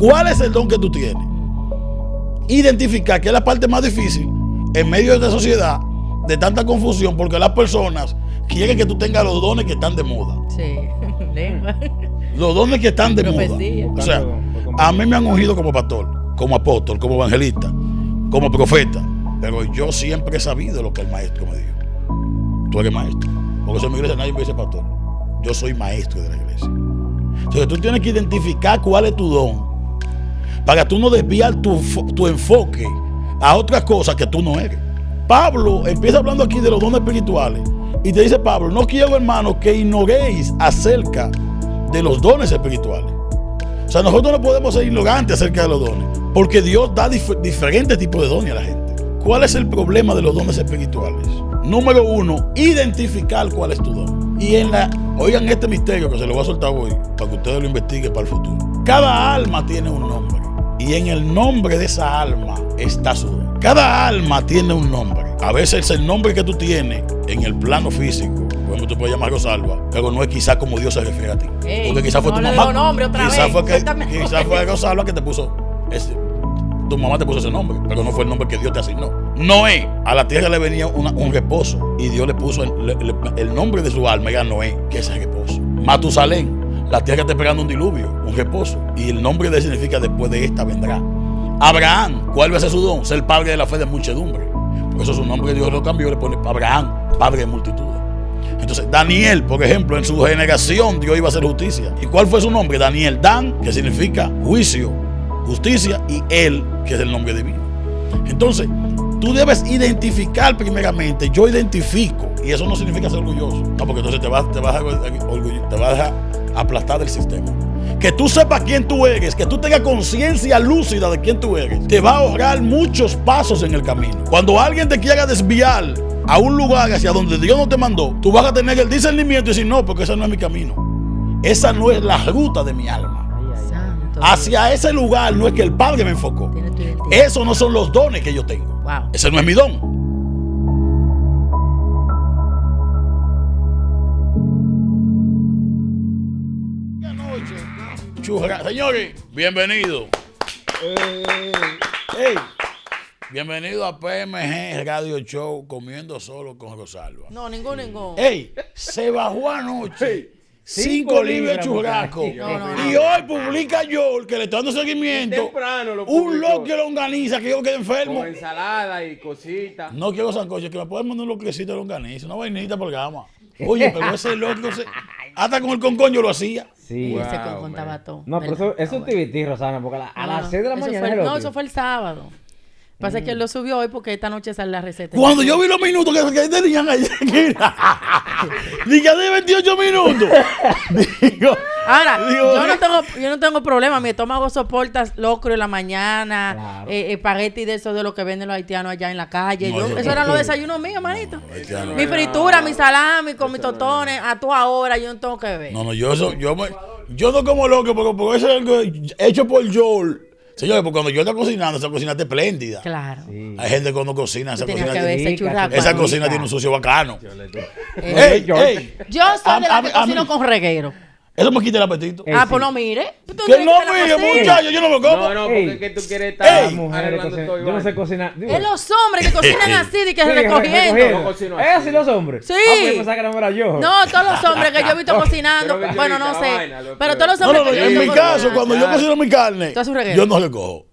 cuál es el don que tú tienes. Identificar que es la parte más difícil en medio de esta sociedad, de tanta confusión, porque las personas quieren que tú tengas los dones que están de moda. Sí, Los dones que están de moda. O sea, a mí me han ungido como pastor, como apóstol, como evangelista, como profeta. Pero yo siempre he sabido lo que el maestro me dijo. Tú eres maestro. Porque en mi iglesia nadie me dice pastor. Yo soy maestro de la iglesia. Entonces tú tienes que identificar cuál es tu don para tú no desviar tu, enfoque a otras cosas que tú no eres. Pablo empieza hablando aquí de los dones espirituales y te dice Pablo, no quiero hermano que ignoréis acerca de los dones espirituales. O sea, nosotros no podemos ser ignorantes acerca de los dones, porque Dios da diferentes tipos de dones a la gente. ¿Cuál es el problema de los dones espirituales? Número uno, identificar cuál es tu don. Y en la, oigan este misterio que se lo voy a soltar hoy, para que ustedes lo investiguen para el futuro. Cada alma tiene un nombre y en el nombre de esa alma está su Cada alma tiene un nombre. A veces el nombre que tú tienes en el plano físico, como tú puedes llamar Rosalba, pero no es quizás como Dios se refiere a ti. Porque quizás fue tu mamá. Quizás fue, Rosalba que te puso ese, tu mamá te puso ese nombre, pero no fue el nombre que Dios te asignó. Noé, a la tierra le venía un reposo y Dios le puso el, el nombre de su alma, era Noé, que es el reposo. Matusalén, la tierra está esperando un diluvio, un reposo. Y el nombre de él significa después de esta vendrá. Abraham, ¿cuál va a ser su don? Ser padre de la fe de muchedumbre. Por eso su nombre Dios lo cambió, le pone Abraham, padre de multitudes. Entonces, Daniel, por ejemplo, en su generación Dios iba a hacer justicia. ¿Y cuál fue su nombre? Daniel Dan, que significa juicio, justicia, y él, que es el nombre divino. Entonces, Tú debes identificar primeramente. Yo identifico. Y eso no significa ser orgulloso. No, porque entonces te vas, a, te vas a aplastar del sistema. Que tú sepas quién tú eres, que tú tengas conciencia lúcida de quién tú eres, te va a ahorrar muchos pasos en el camino. Cuando alguien te quiera desviar a un lugar hacia donde Dios no te mandó, tú vas a tener el discernimiento y decir, no, porque ese no es mi camino. Esa no es la ruta de mi alma hacia ese lugar no es que el Padre me enfocó. Esos no son los dones que yo tengo. Ese no es mi don. Señores, bienvenido. Eh. Bienvenido a PMG Radio Show Comiendo Solo con Rosalba. No, ningún, ningún. Ey, se bajó anoche. 5 libras de churrasco. y hoy publica yo, que le está dando seguimiento, un loco que lo organiza, que yo quedé enfermo. Con ensalada y cositas. No quiero sancocho, que me pueden mandar un loquecito de longaniza, una vainita por gama. Oye, pero ese loco, hasta con el concoño lo hacía. Sí, Y ese todo. No, pero eso, es ah, un TVT, Rosana, porque a, las 6 de la mañana. no, eso fue el sábado. Pasa que él lo subió hoy porque esta noche sale la receta. Cuando yo vi los minutos que, que tenían ayer, Diga de 28 minutos. Ahora, yo, no eh. tengo, yo no tengo problema. Mi estómago soporta locro en la mañana, eh, espagueti de eso de lo que venden los haitianos allá en la calle. eso eran los desayunos míos, manito. mi fritura, mi salami, con mis totones. A tu ahora, yo no tengo que ver. No, no, yo eso, yo, yo no como loco, porque, porque eso es algo hecho por Joel Señores, porque cuando yo estoy cocinando, esa cocina está espléndida. Claro. Hay gente que cuando cocina, esa cocina, tiene, esa cocina tiene un sucio bacano. Yo, eh, soy de la que con reguero. Eso me quita el apetito. ah, pues no mire. Que no mire, muchachos, yo no me como. No, no, porque que tú quieres estar mujeres Yo no sé cocinar. Es los hombres que cocinan así y que se recogiendo. Es así los hombres. Sí. Ah, pues no todos los hombres que yo he visto cocinando. Bueno, no sé. Pero todos los hombres que yo he visto En mi caso, cuando yo cocino mi carne, yo no cojo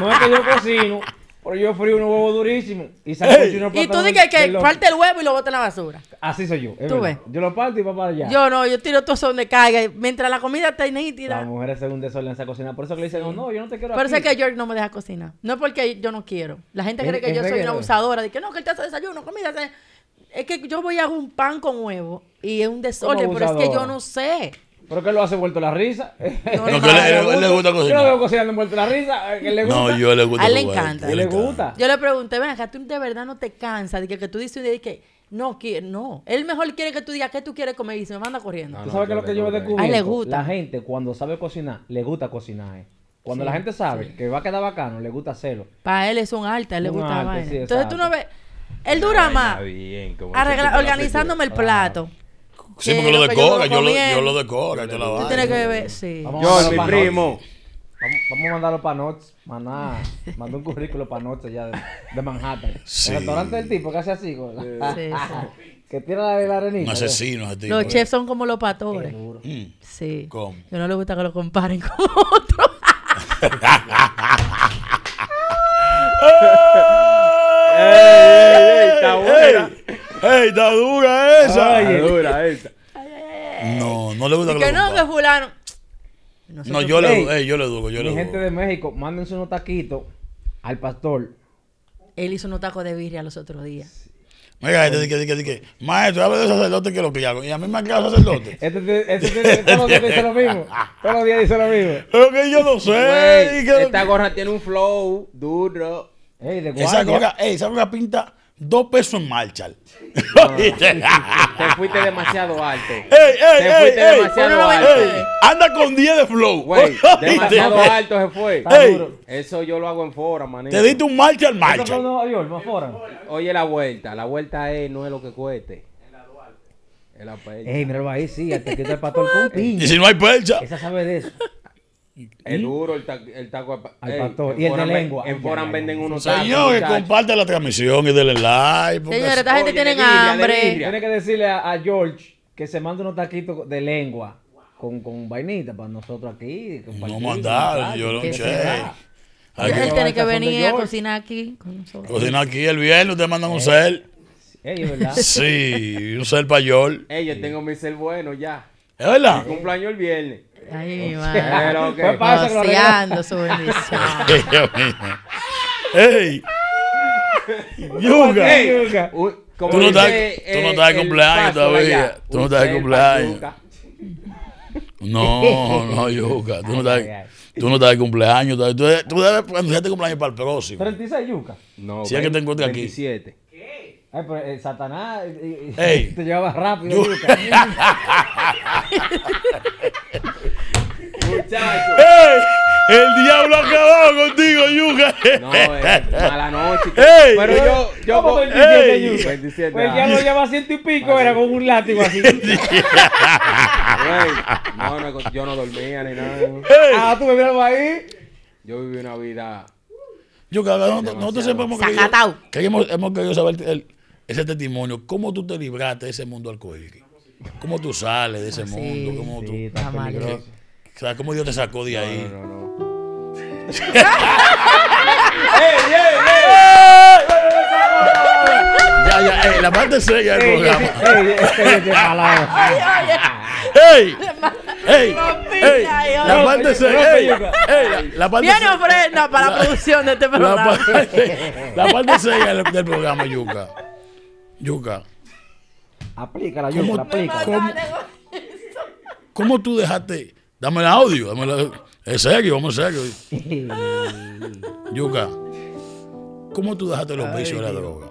No es que yo cocino pero yo frío unos huevos durísimos y saco chino Y tú dices que, parte el huevo y lo botas en la basura. Así soy yo. ¿Tú ves? Yo lo parto y va para allá. Yo no, yo tiro todo eso donde caiga. Mientras la comida está nítida. Las mujeres según en esa cocina Por eso que le dicen, no, yo no te quiero Por eso es que George no me deja cocinar. No es porque yo no quiero. La gente cree que yo soy una abusadora. De que no, que él te hace desayuno, comida. Es que yo voy a hacer un pan con huevo y es un desorden, pero es que yo no sé. ¿Pero qué lo hace vuelto la risa? No, le, él, le gusta cocinar. Yo lo veo cocinando vuelto la risa. Eh, le gusta? No, yo le gusta. A él le encanta. Él le gusta. Yo le pregunté, ven acá, tú de verdad no te cansas de que, tú dices un día que no, que, no. Él mejor quiere que tú digas qué tú quieres comer y se me manda corriendo. ¿Tú sabes que, lo que yo descubrí? A él le gusta. La gente cuando sabe cocinar, le gusta cocinar. Eh. Cuando la gente sabe que va a quedar bacano, le gusta hacerlo. Para él es un arte, a él le gusta arte, Entonces tú no ves... Él dura más bien, organizándome el plato. Ah. Sí, porque lo decora, yo lo, yo lo decora la tienes que beber, sí. Yo, mi primo. Vamos, a mandarlo para Noche. Maná manda un currículo para Noche ya, de, Manhattan. El restaurante del tipo que hace así, sí, sí. Que tiene la, arenita. Un asesino tipo. Los ¿eh? chefs son como los pastores. Mm. Sí. ¿Cómo? Yo no le gusta que lo comparen con otros. ¡Ey, ey, ey! está buena! ¡Ey, está dura esa! Ay, está eh. dura esa. No, no le gusta que, que no, que fulano. no, yo, le, hey, yo le dudo, yo le gente de México, mándense unos taquitos al pastor. Él hizo unos tacos de birria los otros días. Mira, este dice, dice, dice, maestro, hablo de sacerdote que lo pillaron Y a mí me ha quedado sacerdote. este, este, todos los días dice lo mismo. Todos los días dice lo mismo. Pero que yo no sé. esta gorra tiene un flow duro. Ey, de Esa gorra, ey, esa gorra pinta dos pesos en marcha. te fuiste demasiado alto. te fuiste demasiado alto. Eh. anda con 10 de flow. demasiado alto se fue. Eso yo lo hago en fora, manito. Te diste un marcha al marcha. Oye, la vuelta. La vuelta es, no es lo que cueste. En la percha. Ey, míralo ahí, sí, hasta que el pastor con piña. Y si no hay percha. Esa sabe de eso. El duro, el, el taco al pastor. Y el de lengua. En Foran venden unos tacos. que comparte la transmisión y del like. Señores, esta gente tiene hambre. Tiene que decirle a, George que se mande unos taquitos de lengua con, con vainita para nosotros aquí. No mandar, yo lo che. Él tiene que venir a cocinar aquí Cocinar aquí el viernes, ustedes mandan un eh, cel. Sí, un cel para George. Eh, yo tengo mi cel bueno ya. ¿Es verdad? cumpleaños el viernes. Ay, mi ¿Qué pues pasa Rociando su bendición. ¡Ey! yuca Yuga. tú no estás, no de cumpleaños todavía. Tú no estás de cumpleaños. No, no, yuca. Tú no estás, no de cumpleaños. todavía. tú debes de cumpleaños para el próximo. ¿36 yuca? No. Si es que te encuentras aquí. 27. ¿Qué? Ay, pero el eh, Satanás te llevaba rápido. Yuca. El diablo ha acabado contigo, Yuga. No, es eh, mala noche. Pero yo, yo como 27, el diablo pues lleva ciento y pico, era con un látigo así. no, no, yo no dormía ni nada. Ah, tú me miras ahí. Yo viví una vida. Yuka, no, nosotros siempre hemos querido, que hemos, querido saber ese testimonio. ¿Cómo tú te libraste de ese mundo alcohólico? ¿Cómo tú sales de ese pues mundo? ¿Cómo tú? ¿Sabes cómo Dios te sacó de ahí? No, no, no. ¡Ey, Ya, ya, ey, la parte seria del programa. ¡Ey! ¡Ey! Este ¡Ey! La parte seria. ¡Ey! ¡Ey! La parte Viene ofrenda para la producción de este programa. La parte, seria del, programa, Yuca. Yuca. Aplícala, Yuca, aplícala. cómo tú dejaste Dame el audio. Dame el audio. Es serio, vamos a serio. Yuka, ¿cómo tú dejaste los vicios de la droga?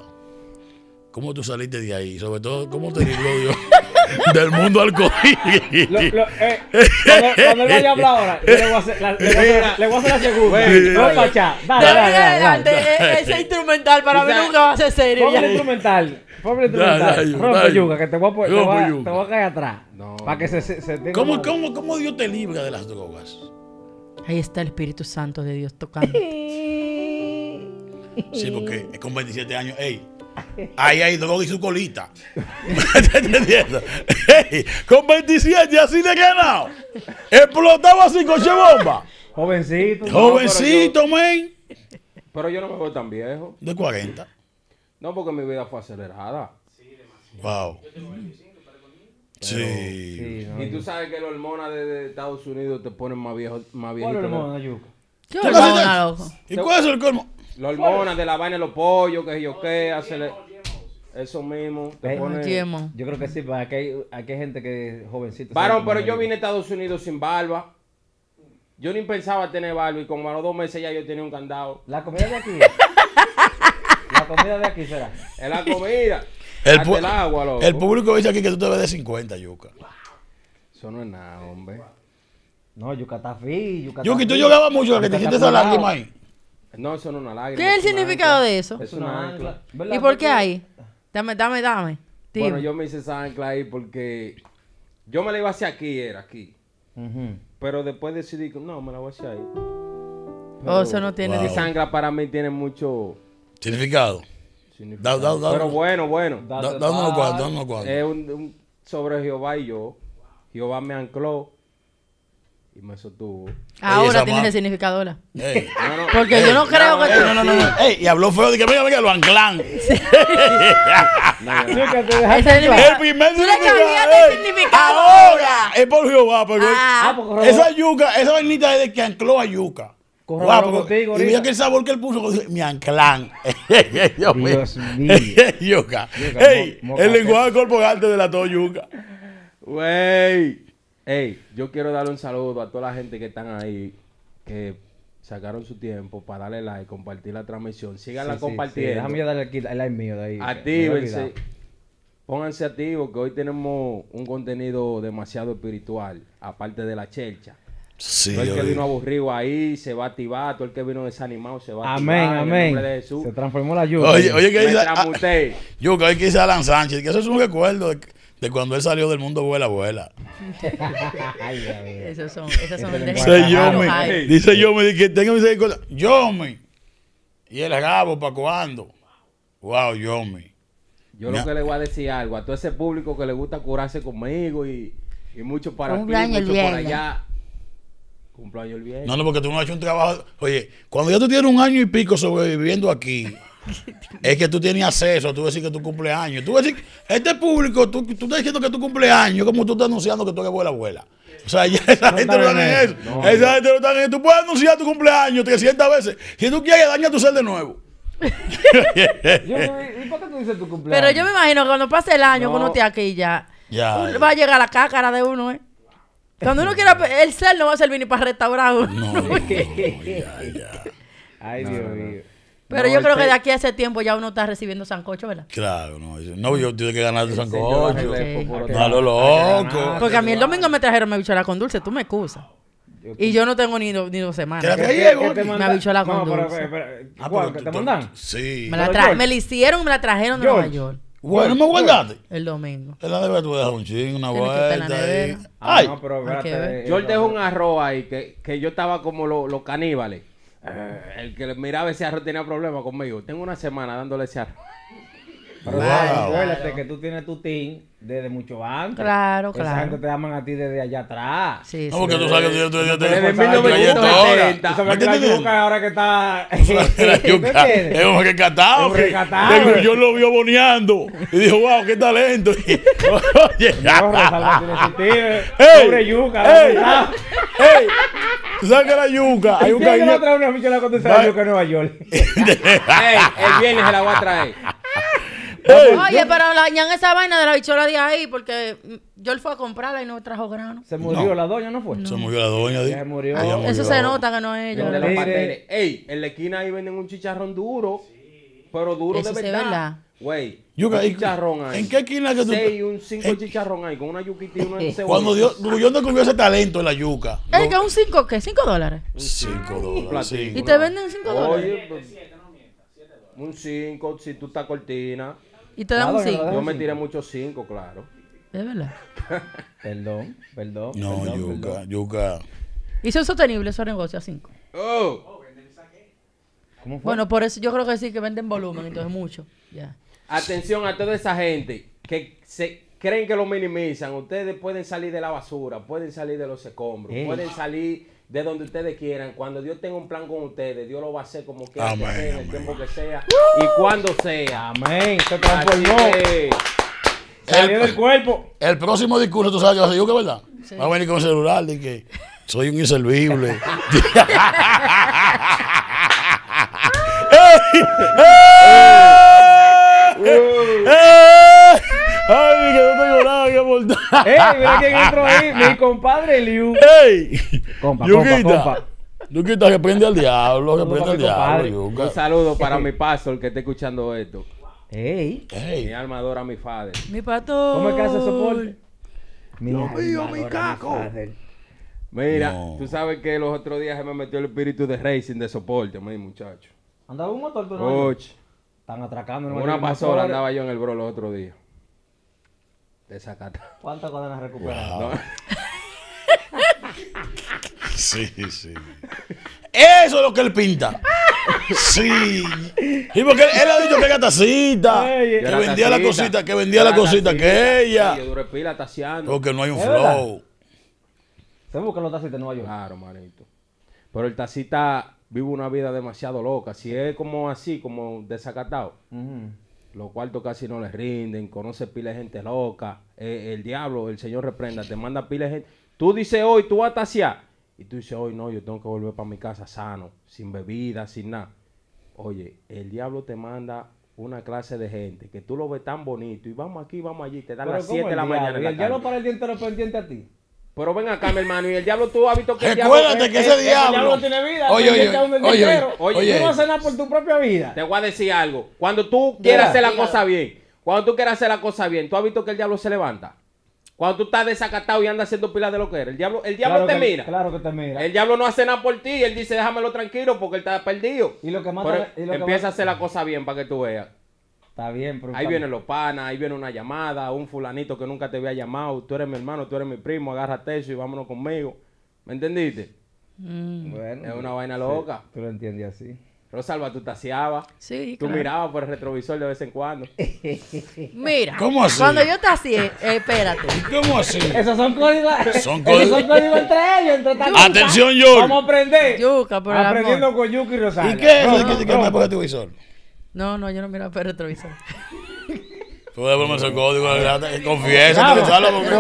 ¿Cómo tú saliste de ahí? Sobre todo, ¿cómo te dio Dios? del mundo alcohólico. Eh, cuando, él vaya a hablar ahora, le voy a hacer la, segunda. Dale, dale, dale, Ese instrumental para mí nunca va a ser serio. pobre instrumental. pobre instrumental. Rompe yuca, que te voy a, poner te voy a caer atrás. No. Para que se, cómo, Dios te libra de las drogas? Ahí está el Espíritu Santo de Dios tocando. Sí, porque es con 27 años, ey, Ahí hay droga y su colita. ¿Me entiendes? con 27 así de ganado. Explotaba así, coche bomba. Jovencito. Jovencito, man. men. Pero yo no me veo tan viejo. De 40. No, porque mi vida fue acelerada. Sí, demasiado. Wow. Yo tengo 25. Pero, sí. sí y tú sabes que la hormonas de, Estados Unidos te ponen más viejo, más viejo. hormona, Yuka? ¿Qué hormona, ¿Y cuál es el colmo? La hormonas de la vaina de los pollos, que yo qué, acelerada. Eso mismo. Yo creo que sí, para pues, aquí hay, gente que es jovencita. pero yo vine a Estados Unidos sin barba. Yo ni pensaba tener barba y como a los dos meses ya yo tenía un candado. La comida de aquí. la comida de aquí será. Es la comida. El, agua, loco. el público dice aquí que tú te ves de 50, Yuca. Eso no es nada, hombre. No, Yuca está fino. Yuki, tú llorabas mucho, que te sientes esa lágrima ahí. No, eso no es una lágrima. ¿Qué es el significado de eso? Es una, ¿Y por qué hay? Dame, dame, dame. Bueno, yo me hice esa ancla ahí porque yo me la iba hacia aquí, era aquí. Pero después decidí, que no, me la voy hacer ahí. oh, eso no tiene... Esa ancla para mí tiene mucho... Significado. Pero bueno, bueno. Dame un cuantos, Es un, un sobre Jehová y yo. Jehová me ancló y me Ahora tienes el significado, ¿la? Porque yo no creo que... No, no, no, ey, y habló feo, dije, venga, venga, lo anclan. Sí. el primer significado. Ahora, es por Jehová, ah. esa ah, yuca, esa vainita es de que ancló a yuca. Guapo, contigo, y mira que el sabor que él puso, mi anclán. Dios mío. yuca. Ey, el lenguaje corporal de la yuca. Wey. Ey, yo quiero darle un saludo a toda la gente que están ahí, que sacaron su tiempo para darle like, compartir la transmisión. Síganla la compartiendo. Déjame darle el like mío de ahí. Actívense. Pónganse activos que hoy tenemos un contenido demasiado espiritual, aparte de la chelcha. Sí, todo el que vino aburrido ahí se va a activar, todo el que vino desanimado se va a amén, activar. Amén, amén. Se transformó la lluvia. Oye, oye, que dice. Ah, yo que hoy quise a Alan Sánchez, que eso es un recuerdo. De cuando él salió del mundo vuela, vuela. Esos son, esos dice Yomi, dice Yomi, que tenga misericordia. Y el rabo, ¿para cuándo? Wow, Yomi. Yo lo que le voy a decir algo a todo ese público que le gusta curarse conmigo y, mucho para cumpleaños aquí, por Cumpleaños el viernes. No, no, porque tú no has hecho un trabajo. Oye, cuando ya tú tienes un año y pico sobreviviendo aquí, es que tú tienes acceso, tú decís que tu cumpleaños. Tú decís, este público, tú, tú estás diciendo que tu cumpleaños, como tú estás anunciando que tú eres abuela abuela. O sea, esa gente no está en eso. esa gente no eso. Tú puedes anunciar tu cumpleaños 300 veces. Si tú quieres, daña tu ser de nuevo. tú tu cumpleaños? Pero yo me imagino que cuando pase el año, uno esté aquí ya, va a llegar la cácara de uno, ¿eh? Cuando uno quiera, el ser no va a servir ni para restaurar Ay, Dios mío. Pero yo creo que este de aquí a ese tiempo ya uno está recibiendo sancocho, ¿verdad? Claro, no. No, yo tuve que ganar de sancocho. A no, lo loco. Porque a mí el domingo me trajeron mi bichola con dulce, tú me excusas. Y yo no tengo ni, ni dos semanas. ¿Qué, te me bichola con no, dulce. Pero, pero, ¿cuál, ah, ¿Te mandan? Sí. Me la, me hicieron y me la trajeron de Nueva York. Bueno, me guardaste. El domingo. En la nevera tú dejar un ching, una vuelta ahí. Ah, Ay, no, un arroz ahí que, yo estaba como los caníbales. Eh, el que miraba ese arroz tenía problemas conmigo. Tengo una semana dándole ese arro. Pero acuérdate que tú tienes tu team desde mucho antes. Claro, claro. Esa gente te aman a ti desde allá atrás. Sí, sí. Porque tú sabes que yo estoy desde 1970? ¿Tú sabes la yuca ahora que está... yuca es un recatado. Un recatado. Yo lo vio boneando y dijo, wow, qué talento. Oye, Pobre yuca. Ey, ey. ¿Tú sabes que la yuca? Hay un va a traer una la cuando de la yuca en Nueva York. Ey, el viernes se la voy a traer. Oye, pero la ñan esa vaina de la bichola de ahí, porque yo él fue a comprarla y no trajo grano. Se murió la doña, ¿no fue? Se murió la doña. Se murió. Eso se nota que no es ella. Ey, en la esquina ahí venden un chicharrón duro, sí. pero duro de verdad. es verdad. Güey, un chicharrón ahí. ¿En qué esquina que tú? Sí, un cinco chicharrón ahí, con una yuquita y una cebolla. Cuando Dios, yo no comió ese talento en la yuca. ¿Es que un cinco qué? ¿Cinco dólares? Cinco dólares. ¿Y te venden cinco Oye, dólares? Pues, un cinco si tú estás cortina. ¿Y te dan un 5? Yo me tiré mucho 5, claro. Es verdad. perdón, perdón. No, Yuka, Y son sostenibles esos negocios a 5. Oh. ¿Cómo fue? Bueno, por eso yo creo que sí que venden volumen, entonces mucho. Ya. Atención a toda esa gente que se creen que lo minimizan. Ustedes pueden salir de la basura, pueden salir de los escombros, pueden salir de donde ustedes quieran. Cuando Dios tenga un plan con ustedes, Dios lo va a hacer como quiera, que sea, en el tiempo que sea y cuando sea. Amén. Se transformó. Salió del cuerpo. El próximo discurso, tú sabes, que yo que verdad. Va a venir con el celular, de que soy un inservible. Uh. Ay, que no tengo nada que aportar. Ey, mira quién entró ahí. Mi compadre Liu. Ey. Compa, Yuquita. compa, compa. Yuquita, que prende al diablo, que prende al diablo. Un saludo para mi pastor que está escuchando esto. Ey. Ey. Mi armadora, mi padre. Mi pato. ¿Cómo es que hace soporte? Lo mío, mi caco. Mira, tú sabes que los otros días se me metió el espíritu de racing de soporte, mi muchacho. Andaba un motor, pero Están atracando. Una pasola andaba yo en el bro los otros días. Desacatado. ¿Cuántas cadenas recuperadas? recuperado? sí, sí. Eso es lo que él pinta. Sí. Y porque él, ha dicho que era tacita. que vendía la cosita, que vendía la cosita, que ella. Pila, porque no hay un flow. Sabemos que los tacitas no hay un Claro, manito. Pero el tacita vive una vida demasiado loca. Si es como así, como desacatado los cuartos casi no les rinden, conoce pila de gente loca, eh, el diablo, el Señor reprenda, te manda pila de gente. Tú dices hoy, tú vas hacia, y tú dices hoy, no, yo tengo que volver para mi casa sano, sin bebida, sin nada. Oye, el diablo te manda una clase de gente que tú lo ves tan bonito y vamos aquí, vamos allí, te dan las 7 de la mañana. el diablo para el a ti? Pero ven acá, mi hermano, y el diablo tú has visto que el diablo, Recuérdate eh, que eh, ese diablo. El diablo tiene vida. Oye, oye, oye, oye, oye, tú no haces nada por tu propia vida. Te voy a decir algo. Cuando tú quieras hacer la cosa bien, cuando tú quieras hacer la cosa bien, tú has visto que el diablo se levanta. Cuando tú estás desacatado y andas haciendo pilas de lo que eres, el diablo, el diablo te mira. Claro que te mira. El diablo no hace nada por ti, él dice déjamelo tranquilo porque él está perdido. Y lo que más te lo que empieza a hacer la cosa bien para que tú veas. Está bien, pero. Ahí vienen los panas, ahí viene una llamada, un fulanito que nunca te había llamado. Tú eres mi hermano, tú eres mi primo, agárrate eso y vámonos conmigo. ¿Me entendiste? Mm. Bueno. Es una vaina loca. tú lo entiendes así. Rosalba, tú taseabas. Sí, Tú mirabas por el retrovisor de vez en cuando. Mira. ¿Cómo así? Cuando yo taseé, eh, espérate. ¿Cómo así? Esos son códigos. Son códigos. entre ellos, entre Atención, yo. Vamos a aprender. Aprendiendo con Yuki y Rosalba. ¿Y qué es qué? el que, el retrovisor? No, no, yo no miraba por el retrovisor. Tú debes ponerse el código confiesa, tú sabes, porque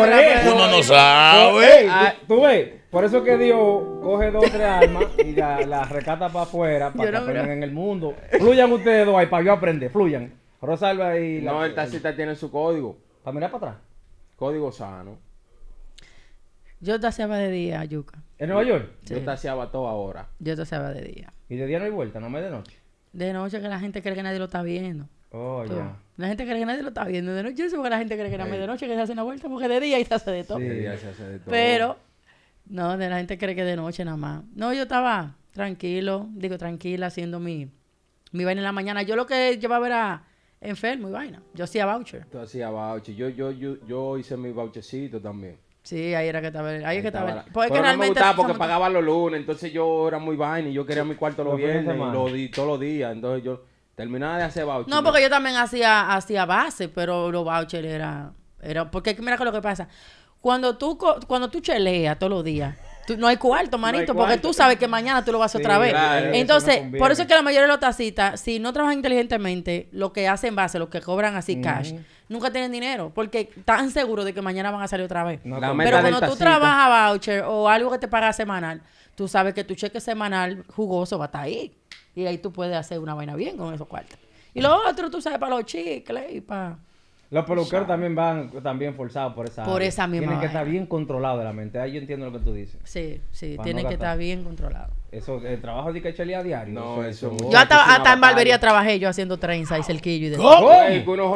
uno no sabe. Ah. Tú ves, por eso que Dios coge dos o tres armas y las la recata para afuera, para que aprendan en el mundo. Fluyan ustedes dos ahí para yo aprender, fluyan. Rosalba y la. No, el tacita tiene su código. Para mirar para atrás. Código sano. Yo taseaba de día, Yuca. ¿En Nueva York? Yo taseaba todo ahora. Yo taseaba de día. ¿Y de día no hay vuelta, no me de noche? De noche que la gente cree que nadie lo está viendo. Oh, ya. La gente cree que nadie lo está viendo. De noche, Yo sé porque la gente cree que era de noche que se hace una vuelta, porque de día y se hace de todo. Sí, ya se hace de todo. Pero, no, de la gente cree que de noche nada más. No, yo estaba tranquilo, digo tranquila, haciendo mi, mi vaina en la mañana. Yo lo que llevaba era enfermo y vaina. Yo hacía voucher. Tú hacías voucher. Yo, yo, yo, yo hice mi vouchercito también. Sí, ahí era que estaba. Ahí, es que estaba. Porque pues Pero no me gustaba porque pagaba los lunes, entonces yo era muy vaina y yo quería mi cuarto los viernes, lo di, todos los días, entonces yo terminaba de hacer voucher. No, porque yo también hacía hacía base, pero los vouchers era era porque mira lo que pasa. Cuando tú cuando tú cheleas todos los días, no hay cuarto, manito, porque tú sabes que mañana tú lo vas a otra vez. Entonces, por eso es que la mayoría de los tacitas, si no trabajan inteligentemente, lo que hacen base, lo que cobran así cash, nunca tienen dinero porque están seguros de que mañana van a salir otra vez. pero cuando tú trabajas voucher o algo que te paga semanal, tú sabes que tu cheque semanal jugoso va a estar ahí. Y ahí tú puedes hacer una vaina bien con esos cuartos. Y lo otro, tú sabes, para los chicles y para... Los peluqueros también van también forzados por esa Por esa misma Tienen que estar bien controlados de la mente. Ahí yo entiendo lo que tú dices. Sí, sí, tiene tienen que estar bien controlado Eso, el trabajo de a diario. No, eso- Yo hasta, en barbería trabajé yo haciendo trenza y cerquillo y de Vamos,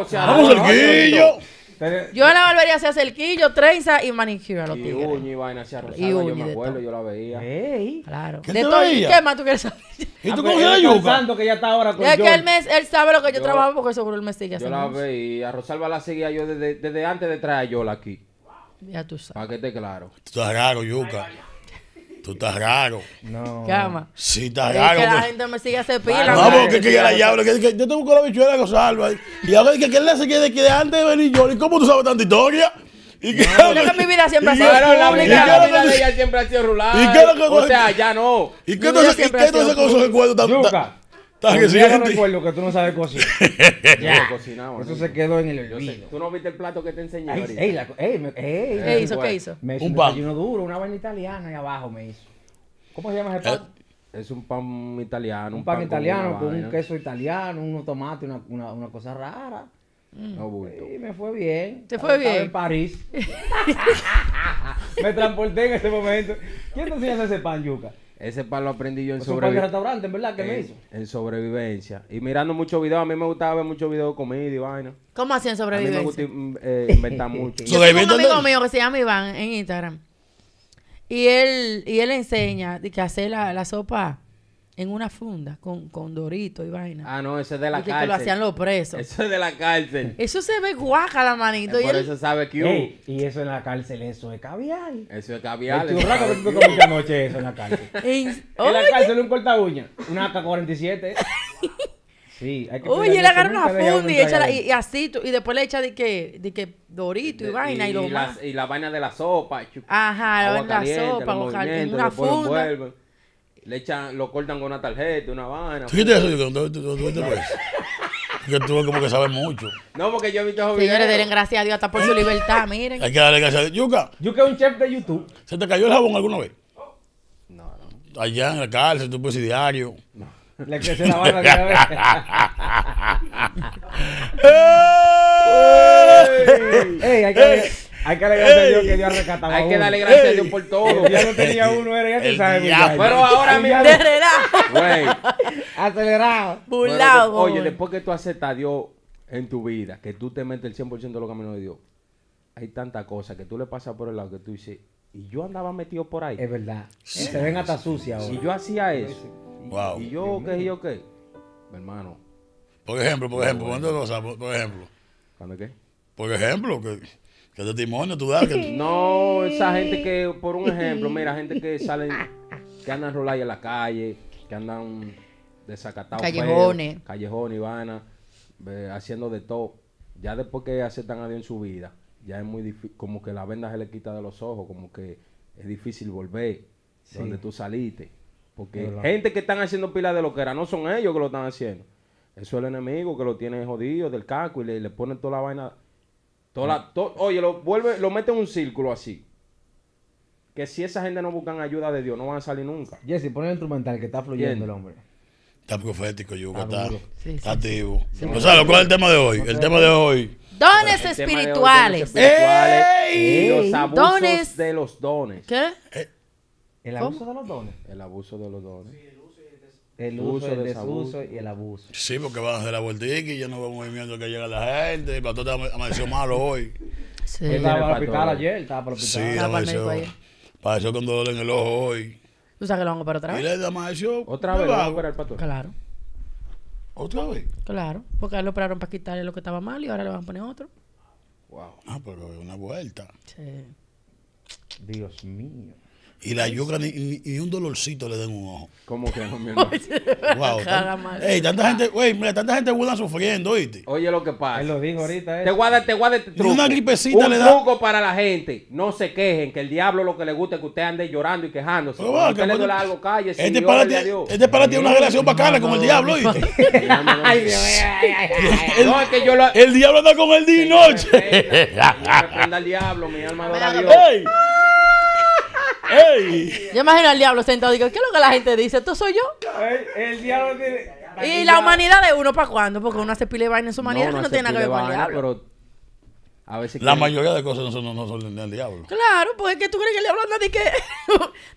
cerquillo! Yo en la barbería hacía cerquillo quillo, trenza y manicura a los Y uña y vaina hacia Rosalba, yo me acuerdo, yo la veía. Claro. ¿Qué, de te ¿Qué más tú quieres saber? ¿Y tú ah, cogías a yuca? que ya está ahora con Es que él, sabe lo que yo, trabajaba trabajo porque seguro él me sigue Yo la veía. A Rosalba la seguía yo desde, desde antes de traer a Yola aquí. Ya tú sabes. Para que esté claro. Tú raro, yuca. Tú estás raro. No. Cama. Sí, estás raro. que la gente me sigue a pila. No, porque que ya la llave. yo te busco la bichuela que salva. Y ahora que, él le hace que, de antes de venir yo. ¿Y cómo tú sabes tanta historia? Yo creo que, mi vida siempre ha sido Pero la vida, la vida de ella siempre ha sido rulada. O sea, ya no. ¿Y qué entonces con sus recuerdos tan, yo no recuerdo que tú no sabes cocinar. ya. Eso se quedó en el olvido. Tú no viste el plato que te enseñé ey, ahorita. ¿Qué hizo? ¿Qué hizo? Me hizo un, pan. duro, una vaina italiana ahí abajo me hizo. ¿Cómo se llama ese eh, pan? es un pan italiano. Un, pan, italiano con, un queso italiano, unos tomates, una, una, cosa rara. Mm. No, sí, me fue bien. ¿Te fue bien? en París. me transporté en ese momento. ¿Quién te haciendo ese pan, yuca? Ese palo aprendí yo en sobrevivencia. restaurante, ¿verdad? que me hizo? En sobrevivencia. Y mirando muchos videos, a mí me gustaba ver muchos videos de comida y vaina. ¿Cómo hacían sobrevivencia? A mí me gusta mm, eh, inventar mucho. yo tengo un amigo mío que se llama Iván en Instagram. Y él, y él enseña que hacer la, la sopa en una funda con, con dorito y vaina. Ah, no, eso es de la cárcel. Que lo hacían los presos. Eso es de la cárcel. Eso se ve guaja la manito. Eh, y por eso sabe que Ey, Y eso en la cárcel, eso es caviar. Eso es caviar. Yo rato que tú comiste noche eso en la cárcel. en, la cárcel un corta uña, una AK-47. Sí, hay que Oye, le agarra una funda y, echa y, así, y después le echa de que, de que dorito y vaina y, lo más. Y la vaina de la sopa. Ajá, la vaina de la sopa, en una funda le echan, lo cortan con una tarjeta, una vaina. Pues. ¿Tú viste eso? ¿Dónde tú, tú, que tú como que sabes mucho. No, porque yo he visto videos. Señores, denle gracias a Dios hasta por su ¿Eh? libertad, miren. Hay que darle gracias a Dios. Yuka. Yuka es un chef de YouTube. ¿Se te cayó el jabón alguna vez? No, no. Allá en la cárcel, tú presidiario. No. Le crece la barba cada vez. ¡Ey! ¡Ey! Hay que hay que darle gracias a Dios que Dios rescataba Hay que darle gracias a Dios por todo. Ya no tenía uno, era ya tú sabes, Pero ahora mira. Acelerado. Acelerado. Burlado. Oye, después que tú aceptas a Dios en tu vida, que tú te metes el 100% de los caminos de Dios, hay tanta cosa que tú le pasas por el lado que tú dices, y yo andaba metido por ahí. Es verdad. Se ven hasta sucias ahora. Y yo hacía eso. Y, wow. y yo, ¿qué? ¿Y yo qué? Hermano. Por ejemplo, por ejemplo, ¿cuándo lo sabes? Por ejemplo. ¿Cuándo qué? Por ejemplo, que ¿Qué testimonio tú das? No, esa gente que, por un ejemplo, mira, gente que sale que andan rolando en la calle, que andan desacatados. Callejones. callejones, Ivana, haciendo de todo. Ya después que aceptan a Dios en su vida, ya es muy difícil, como que la venda se le quita de los ojos, como que es difícil volver donde tú saliste. Porque gente que están haciendo pilas de lo que era, no son ellos que lo están haciendo. Eso es el enemigo que lo tiene jodido del caco y le, le ponen toda la vaina oye, lo, vuelve, lo mete en un círculo así. Que si esa gente no buscan ayuda de Dios, no van a salir nunca. Jesse, pon el instrumental que está fluyendo el hombre. Está profético, Yugo, está, activo. o sea, ¿cuál es el tema de hoy? El tema de hoy. Dones espirituales. y los abusos de los dones. ¿Qué? Eh. ¿El abuso de los dones? El abuso de los dones. El uso, el desuso y el abuso. Sí, porque van a hacer la vuelta y ya no veo movimiento que llega la gente. El te te amaneció malo hoy. Sí. Él estaba para el hospital ayer, estaba para el hospital. Sí, amaneció, cuando con en el ojo hoy. ¿Tú sabes que lo van a operar otra vez? Y le amaneció. ¿Otra vez lo van a operar para Claro. ¿Otra vez? Claro, porque a él lo operaron para quitarle lo que estaba mal y ahora le van a poner otro. Wow. Ah, pero es una vuelta. Sí. Dios mío y la yuca y, un dolorcito le den un ojo. ¿Cómo que no, mi hermano? wow, tan, ey, tanta gente, güey, mira, tanta gente buena sufriendo, ¿oíste? Oye lo que pasa. Él lo dijo ahorita. Eh. Te guarda, te guarda este truco. una gripecita le da. Un truco para la gente. No se quejen, que el diablo lo que le gusta es que usted ande llorando y quejándose. Pero va, usted le algo, calle, Este es para ti una relación bacana con el diablo, ¿oíste? ay, Dios, ay, no, es que yo lo... El diablo anda con el día y noche. Prenda el diablo, mi alma adora a Dios. Ey. Yo imagino al diablo sentado. Digo, ¿qué es lo que la gente dice? ¿Esto soy yo? El, diablo tiene. Y la humanidad de uno para cuándo? Porque uno hace pile de vaina en su humanidad no, no tiene nada que ver con el diablo. Pero a la mayoría de cosas no son, del diablo. Claro, pues es que tú crees que el diablo anda de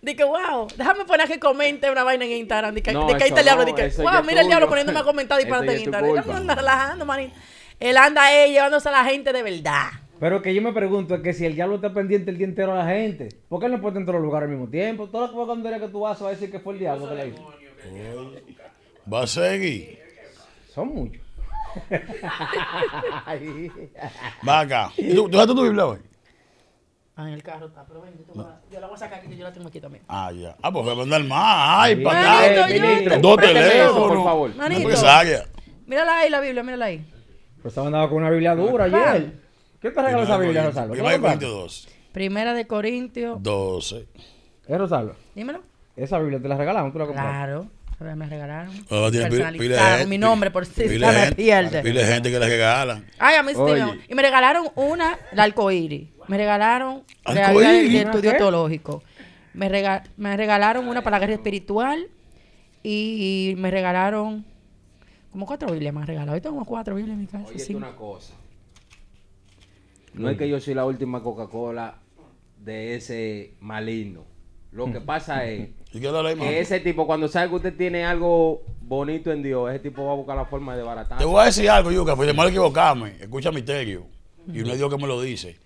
que, que wow, déjame poner que comente una vaina en Instagram, de que, ahí está el diablo, dice wow, mira el diablo poniéndome a comentar disparate en Instagram. No, anda relajando, manito. Él anda ahí llevándose a la gente de verdad. Pero que yo me pregunto es que si el diablo está pendiente el día entero a la gente, ¿por qué no puede entrar los lugares al mismo tiempo? Todas las bacanderías que tú vas a decir que fue el diablo que le hizo. Va a seguir. Son muchos. Vaca. ¿Tú dejaste tu Biblia hoy? Ah, en el carro está, pero ven, yo, la voy a sacar aquí, yo la tengo aquí también. Ah, ya. Ah, pues voy a mandar más. Ay, para acá. Te... Dos teléfonos. por favor. Manito, mírala ahí la Biblia, mírala ahí. Pues estaba andando con una Biblia dura ayer. ¿Qué te regaló esa Biblia, Rosalba? Primera de Corintios 12. ¿Es Rosalba? Dímelo. Esa Biblia te la regalaron, tú la compraste. Claro. Me regalaron. Ah, pile, mi nombre por si pile se me pierde. Pile gente que la regalan. Ay, a mí sí. Y me regalaron una, la arcoíris. Me regalaron de estudio teológico. Me, regalaron una para la guerra espiritual y, me regalaron como cuatro Biblias me han regalado. Hoy tengo cuatro Biblias en mi casa. Oye, sí. una cosa. No es que mm. yo soy la última Coca-Cola de ese maligno. Lo que mm. pasa es que ese tipo, cuando sabe que usted tiene algo bonito en Dios, ese tipo va a buscar la forma de baratar. Te voy a decir algo, Yuka, Fui de mal equivocarme. Escucha misterio. Y uno es mm. Dios que me lo dice.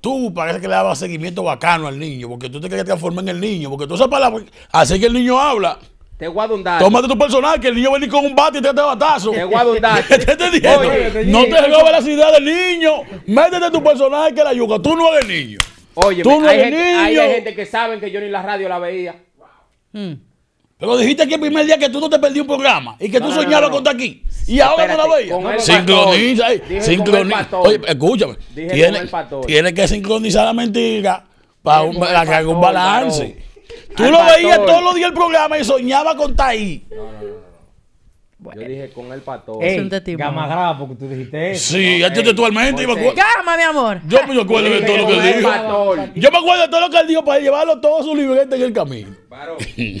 Tú parece que le dabas seguimiento bacano al niño, porque tú te querías transformar en el niño, porque tú esa palabra, así que el niño habla. Te voy Tómate tu personal, que el niño venir con un bate y te da batazo. Te voy a un te, te diciendo? no te robes la ciudad del niño. Métete tu personal que la ayuda. Tú no eres niño. Oye, Tú no hay, eres gente, niño. hay gente que saben que yo ni la radio la veía. Hmm. Pero dijiste que el primer día que tú no te perdí un programa y que tú soñabas con estar aquí. Y ahora no la veías. Sincroniza ahí. Eh, sincroniza. Oye, escúchame. Tiene, tiene que sincronizar la mentira para que haga un balance. Tú lo veías todos los días el programa y soñaba con estar No No, no, no. Yo dije con el pastor. es un Gama grave, porque tú dijiste Sí, ya te actualmente. Gama, mi amor. Yo me acuerdo de todo lo que él dijo. Yo me acuerdo de todo lo que él dijo para llevarlo todo su libreta en el camino.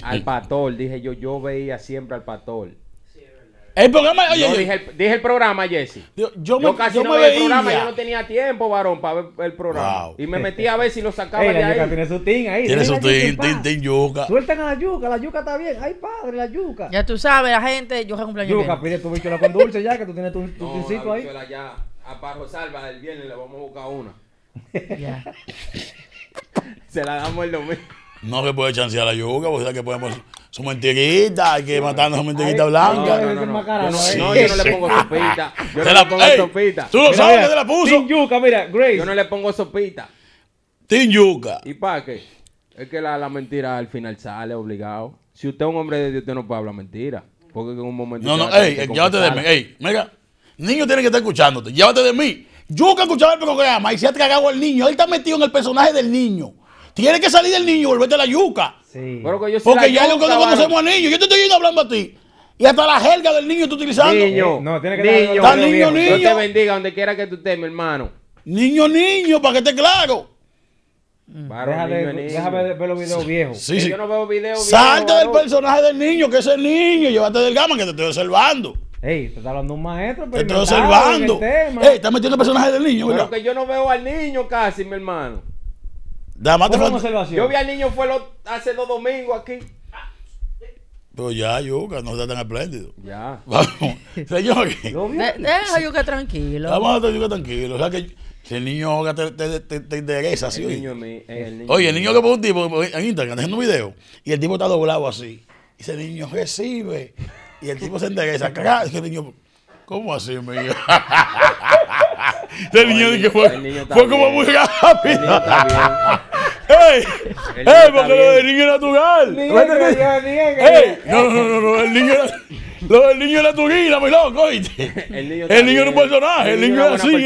al pastor, dije yo, yo veía siempre al pastor el programa, oye, yo Dije, el, programa, Jesse. Yo, yo, yo, casi yo no me veía el programa, yo no tenía tiempo, varón, para ver el programa. Y me metí a ver si lo sacaba de ahí. Tiene su tin ahí. Tiene su tin, tin, tin, yuca. Suelten a la yuca, la yuca está bien. Ay, padre, la yuca. Ya tú sabes, la gente, yo cumpleaños. Yuca, pide tu bichuela con dulce ya, que tú tienes tu, tu no, tincito ahí. ya, a Parro Salva el viernes le vamos a buscar una. Ya. Se la damos el domingo. No se puede chancear la yuca, porque que podemos su mentirita, hay que matando a su mentirita blanca. No, no, yo no le pongo sopita. Yo no le pongo sopita. Tú lo sabes que te la puso. Tin yuca, mira, Grace. Yo no le pongo sopita. Tin ¿Y para qué? Es que la, mentira al final sale obligado. Si usted es un hombre de Dios, usted no puede hablar mentira. Porque en un momento. No, no, ey, llévate de mí. Ey, mira. Niño tiene que estar escuchándote. Llévate de mí. Yuca escuchaba el programa y se ha tragado al niño. Él está metido en el personaje del niño. Tiene que salir del niño y volverte la yuca. Sí. que yo Porque ya lo que conocemos a niños, yo te estoy yendo hablando a ti. Y hasta la jerga del niño tú utilizando. Niño, eh, no, tiene que niño, estar niño, niño. Dios te bendiga donde quiera que tú estés, mi hermano. Niño, niño, para que esté claro. Mm. déjame ver los videos viejos. Eh, sí, Yo no veo videos viejos Salta del personaje del niño, que es el niño. Llévate del gama que te estoy observando. Ey, te está hablando un maestro, Te estoy observando. Ey, está metiendo personaje del niño, Pero yo no veo al niño casi, mi hermano. Yo vi al niño fue lo, hace dos domingos aquí. Pero ya, Yuca, no está tan espléndido. Ya. Vamos, señores. Deja Yuca tranquilo. Vamos a dejar Yuca tranquilo. O sea que si el niño te, te, te, te ¿sí? El oye? el niño, oye, el niño que pone un tipo en Instagram dejando un video y el tipo está doblado así. Y ese niño recibe y el tipo se endereza. que el niño ¿Cómo así, Miguel? el niño que fue, como muy rápido. hey, ¡Ey! Porque lo del niño era natural. ¡Ey! No, no, no, no, el niño era. Lo del niño era tu guía, mi loco, El niño, el era un personaje, el niño era así. El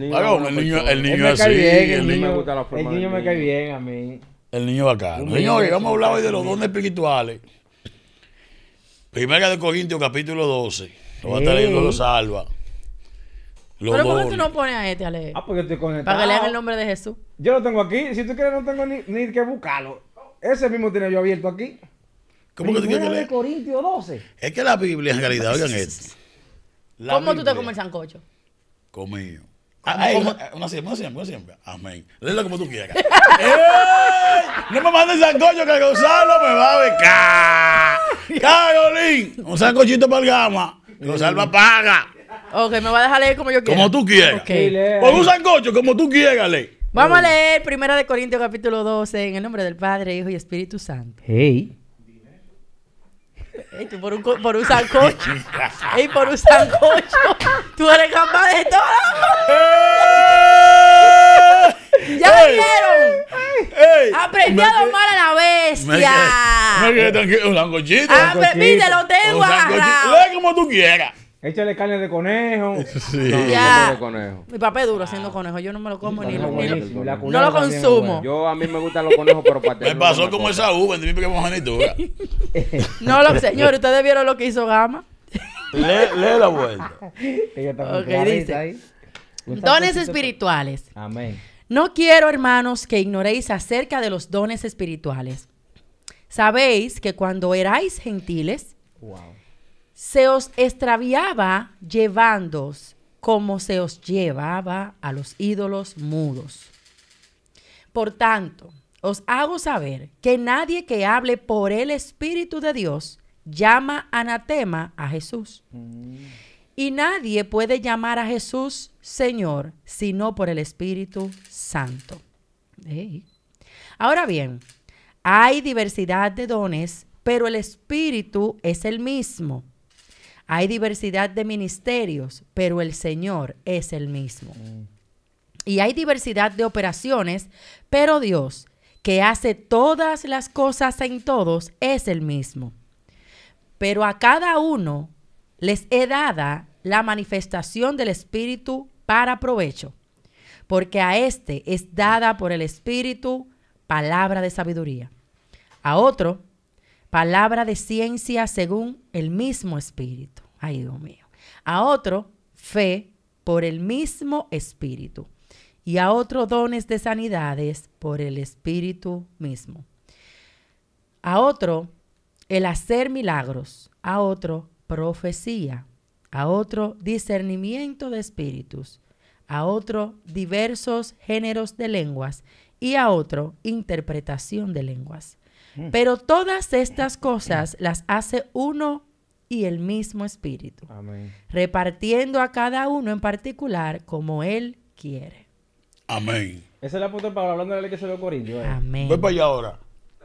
niño, era el niño, así. El niño me El niño me cae bien a mí. El niño bacano. Señores, vamos a hablar hoy de los dones espirituales. Primera de Corintios, capítulo 12 a estar leyendo lo salva. Lo Pero ¿por qué tú no pones a este a leer? Ah, porque estoy conectado. Para que lean el nombre de Jesús. Yo lo tengo aquí. Si tú quieres, no tengo ni, que buscarlo. Ese mismo tiene yo abierto aquí. ¿Cómo que tú quieres leer? de Corintio 12. Es que la Biblia en realidad, oigan esto. ¿Cómo tú te comes el sancocho? Comido. Ah, una siempre, una siempre, una siempre. Amén. Léelo como tú quieras. ¡Ey! No me mandes sancocho que Gonzalo me va a becar. ¡Carolín! Un sancochito para el gama salva paga. Ok, me va a dejar leer como yo quiera. Pues como tú quieras. Okay. Por un sancocho, como tú quieras, leer. Vamos a leer Primera de Corintios capítulo 12 en el nombre del Padre, Hijo y Espíritu Santo. Hey. Ey, tú por un, por un sancocho. Ey, por un sancocho. Tú eres capaz de todo. ¡Ya lo vieron! ¡Aprendí a domar a la bestia! Me tranquilo. Un langochito. ¡Aprendí, ah, lo tengo agarrado! como tú quieras! Échale carne de conejo. Sí. ya. conejo. Mi papá es duro haciendo conejo. Yo no me lo como ni, lo, ni no lo consumo. Yo a mí me gustan los conejos, pero para Me pasó como esa uva en mi primogenitura. no lo señor, ustedes vieron lo que hizo Gama. lee, la vuelta. Ella está dice. Ahí. Dones espirituales. Amén. No quiero, hermanos, que ignoréis acerca de los dones espirituales. Sabéis que cuando erais gentiles, se os extraviaba llevándos, como se os llevaba a los ídolos mudos. Por tanto, os hago saber que nadie que hable por el Espíritu de Dios llama anatema a Jesús. Mm. Y nadie puede llamar a Jesús Señor sino por el Espíritu Santo. Ahora bien, hay diversidad de dones, pero el Espíritu es el mismo. Hay diversidad de ministerios, pero el Señor es el mismo. Mm. Y hay diversidad de operaciones, pero Dios, que hace todas las cosas en todos, es el mismo. Pero a cada uno les he dada la manifestación del Espíritu para provecho, porque a éste es dada por el Espíritu palabra de sabiduría, a otro palabra de ciencia según el mismo Espíritu. Ay, mío. A otro fe por el mismo Espíritu y a otro dones de sanidades por el Espíritu mismo. A otro el hacer milagros, a otro profecía, a otro discernimiento de espíritus, a otro diversos géneros de lenguas y a otro interpretación de lenguas. Mm. Pero todas estas cosas las hace uno y el mismo Espíritu, repartiendo a cada uno en particular como Él quiere. Amén. Esa es la puta para hablando de la que se eh. Amén. Voy para ahora.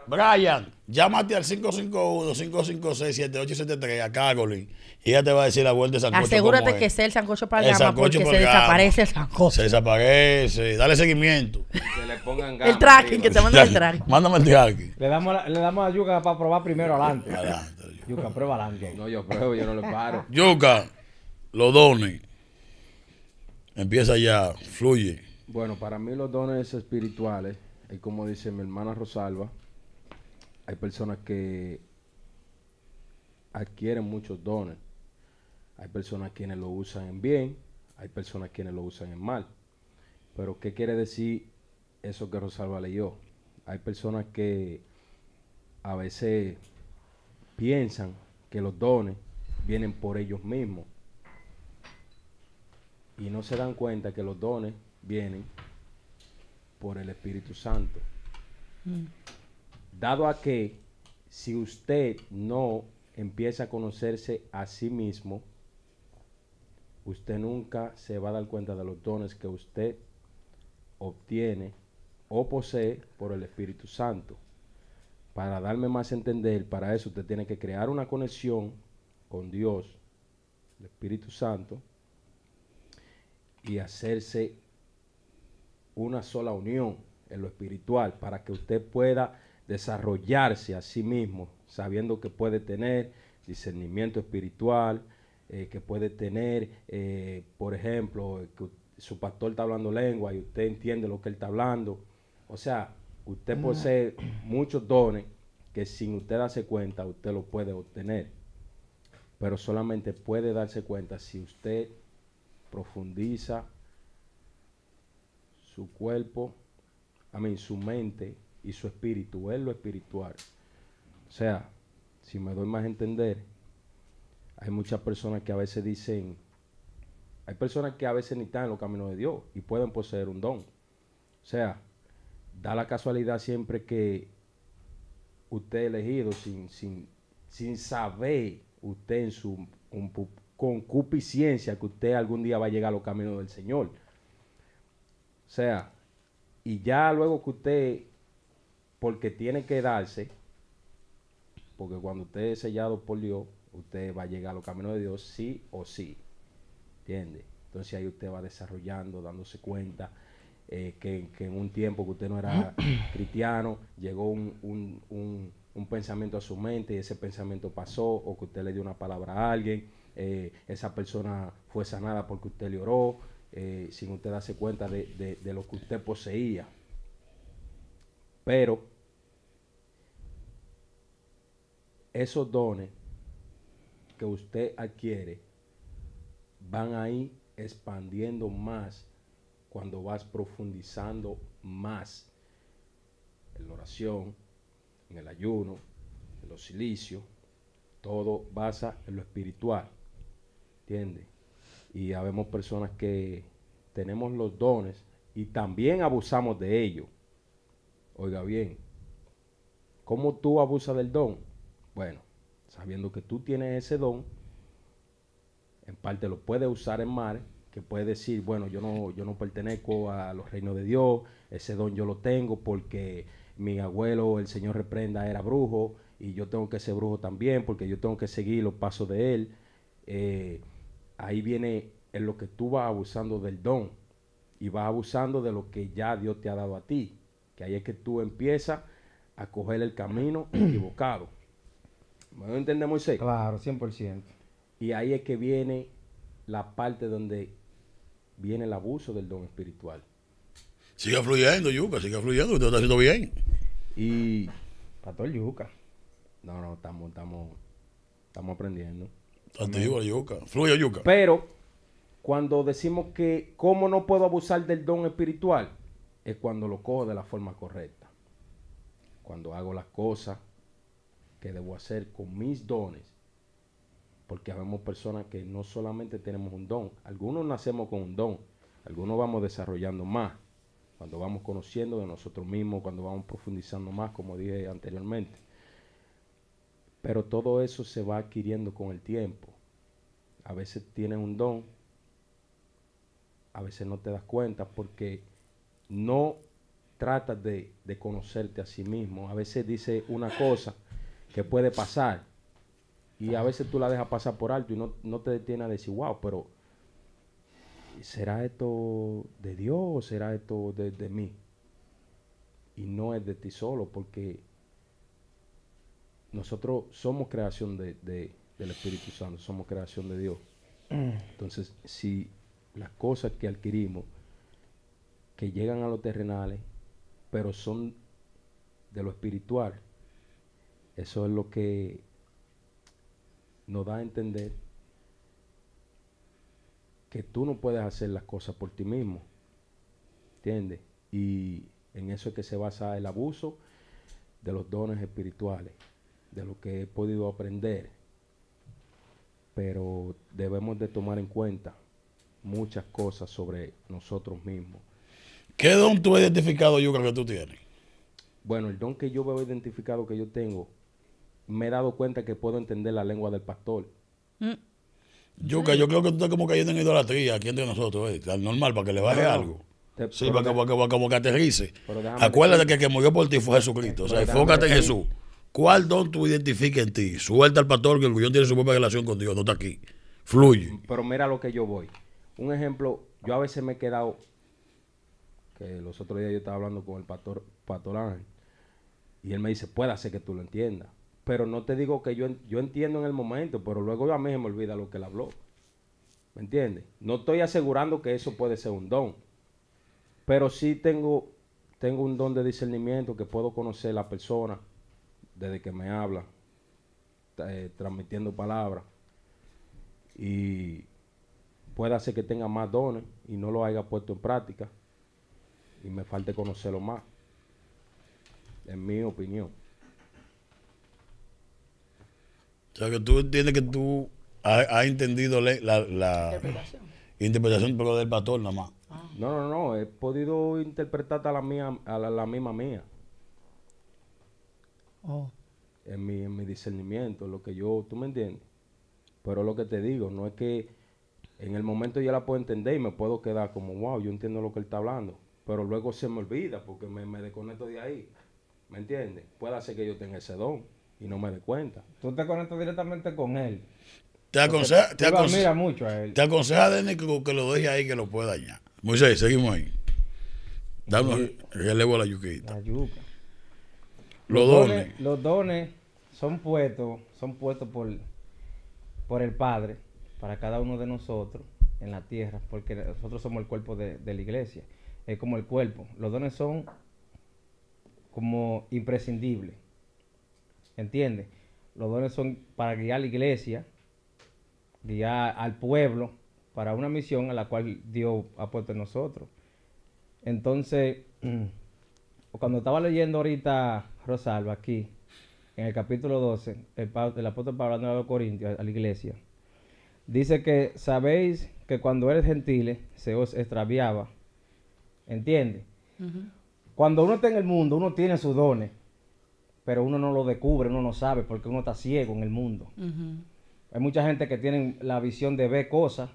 Brian, llámate al 551-556-7873 a Carolyn. Y ella te va a decir la vuelta de sancocho. Asegúrate que sea el sancocho para el gama porque se desaparece el sancocho. Se desaparece. Dale seguimiento. Que le pongan El tracking, que te manden el tracking. Mándame el tracking. Le damos, le a Yuka para probar primero adelante. Yuka, prueba adelante. No, yo pruebo, yo no le paro. Yuka, los dones. Empieza ya, fluye. Bueno, para mí los dones espirituales, y como dice mi hermana Rosalba, hay personas que adquieren muchos dones. Hay personas quienes lo usan en bien, hay personas quienes lo usan en mal. Pero ¿qué quiere decir eso que Rosalba leyó? Hay personas que a veces piensan que los dones vienen por ellos mismos y no se dan cuenta que los dones vienen por el Espíritu Santo. Mm dado a que si usted no empieza a conocerse a sí mismo, usted nunca se va a dar cuenta de los dones que usted obtiene o posee por el Espíritu Santo. Para darme más a entender, para eso usted tiene que crear una conexión con Dios, el Espíritu Santo, y hacerse una sola unión en lo espiritual para que usted pueda desarrollarse a sí mismo, sabiendo que puede tener discernimiento espiritual, eh, que puede tener, eh, por ejemplo, que su pastor está hablando lengua y usted entiende lo que él está hablando. O sea, usted mm. posee muchos dones que sin usted darse cuenta usted lo puede obtener. Pero solamente puede darse cuenta si usted profundiza su cuerpo, a su mente y su espíritu, es lo espiritual. O sea, si me doy más a entender, hay muchas personas que a veces dicen, hay personas que a veces ni están en los caminos de Dios y pueden poseer un don. O sea, da la casualidad siempre que usted elegido sin, sin, sin saber usted en su concupiscencia que usted algún día va a llegar a los caminos del Señor. O sea, y ya luego que usted porque tiene que darse, porque cuando usted es sellado por Dios, usted va a llegar a los caminos de Dios sí o sí. ¿Entiende? Entonces ahí usted va desarrollando, dándose cuenta eh, que, en un tiempo que usted no era cristiano, llegó un, pensamiento a su mente y ese pensamiento pasó, o que usted le dio una palabra a alguien, eh, esa persona fue sanada porque usted le oró, eh, sin usted darse cuenta de, de lo que usted poseía. Pero esos dones que usted adquiere van a ir expandiendo más cuando vas profundizando más en la oración, en el ayuno, en los silicios, todo basa en lo espiritual. ¿Entiendes? Y habemos personas que tenemos los dones y también abusamos de ellos. Oiga bien, ¿cómo tú abusas del don? Bueno, sabiendo que tú tienes ese don, en parte lo puedes usar en mar, que puedes decir, bueno, yo no, yo no pertenezco a los reinos de Dios, ese don yo lo tengo porque mi abuelo, el Señor reprenda, era brujo y yo tengo que ser brujo también porque yo tengo que seguir los pasos de él. Eh, ahí viene en lo que tú vas abusando del don y vas abusando de lo que ya Dios te ha dado a ti, que ahí es que tú empiezas a coger el camino equivocado. ¿Me entendemos Moisés? Claro, 100%. Y ahí es que viene la parte donde viene el abuso del don espiritual. Siga fluyendo, Yuca, siga fluyendo, usted está haciendo bien. Y. Pastor Yuca. No, no, estamos, estamos, estamos aprendiendo. Antigua, Yuca, fluye Yuca. Pero, cuando decimos que, ¿cómo no puedo abusar del don espiritual? Es cuando lo cojo de la forma correcta. Cuando hago las cosas que debo hacer con mis dones. Porque habemos personas que no solamente tenemos un don, algunos nacemos con un don, algunos vamos desarrollando más, cuando vamos conociendo de nosotros mismos, cuando vamos profundizando más, como dije anteriormente. Pero todo eso se va adquiriendo con el tiempo. A veces tienes un don, a veces no te das cuenta porque no tratas de, de conocerte a sí mismo. A veces dice una cosa que puede pasar. Y a veces tú la dejas pasar por alto y no, te detienes a decir, wow, pero ¿será esto de Dios o será esto de, de mí? Y no es de ti solo, porque nosotros somos creación del Espíritu Santo, somos creación de Dios. Entonces, si las cosas que adquirimos, que llegan a lo terrenales, pero son de lo espiritual, eso es lo que nos da a entender que tú no puedes hacer las cosas por ti mismo. ¿Entiendes? Y en eso es que se basa el abuso de los dones espirituales, de lo que he podido aprender. Pero debemos de tomar en cuenta muchas cosas sobre nosotros mismos. ¿Qué don tú has identificado, yo creo que tú tienes? Bueno, el don que yo veo identificado que yo tengo me he dado cuenta que puedo entender la lengua del pastor. Mm. yo creo que tú estás como cayendo en idolatría aquí entre nosotros, eh. normal, para que le baje algo. sí, para que, para, que que aterrice. Acuérdate que el que murió por ti fue Jesucristo. o sea, enfócate en Jesús. ¿Cuál don tú identifiques en ti? Suelta al pastor que el guión tiene su propia relación con Dios, no está aquí. Fluye. Pero mira lo que yo voy. Un ejemplo, yo a veces me he quedado, que los otros días yo estaba hablando con el pastor, pastor Ángel, y él me dice, puede hacer que tú lo entiendas pero no te digo que yo, entiendo en el momento, pero luego a mí me olvida lo que él habló. ¿Me entiendes? No estoy asegurando que eso puede ser un don, pero sí tengo, tengo un don de discernimiento que puedo conocer la persona desde que me habla, eh, transmitiendo palabras. Y puede hacer que tenga más dones y no lo haya puesto en práctica y me falte conocerlo más, en mi opinión. O sea, que tú entiendes que tú has, entendido la, interpretación. por lo del pastor nada más. Ah. No, no, no, he podido interpretar a la, mía, a la, misma mía. Oh. En, mi, en mi discernimiento, lo que yo, tú me entiendes. Pero lo que te digo, no es que en el momento ya la puedo entender y me puedo quedar como, wow, yo entiendo lo que él está hablando. Pero luego se me olvida porque me, desconecto de ahí. ¿Me entiendes? Puede ser que yo tenga ese don y no me dé cuenta. Tú te conectas directamente con él. Te aconseja, te, mucho a él. te aconseja Denis que, lo deje ahí que lo pueda ya. Moisés, seguimos ahí. le relevo a la yuquita. La yuca. Los, dones, Los dones son puestos, son puestos por, por el Padre para cada uno de nosotros en la tierra, porque nosotros somos el cuerpo de, de la iglesia. Es como el cuerpo. Los dones son como imprescindibles ¿Entiendes? Los dones son para guiar a la iglesia, guiar al pueblo para una misión a la cual Dios ha puesto nosotros. Entonces, cuando estaba leyendo ahorita Rosalba aquí, en el capítulo 12, el, apóstol Pablo hablando a los Corintios, a la iglesia, dice que sabéis que cuando eres gentiles se os extraviaba. entiende Cuando uno está en el mundo, uno tiene sus dones pero uno no lo descubre, uno no sabe, porque uno está ciego en el mundo. Hay mucha gente que tiene la visión de ver cosas,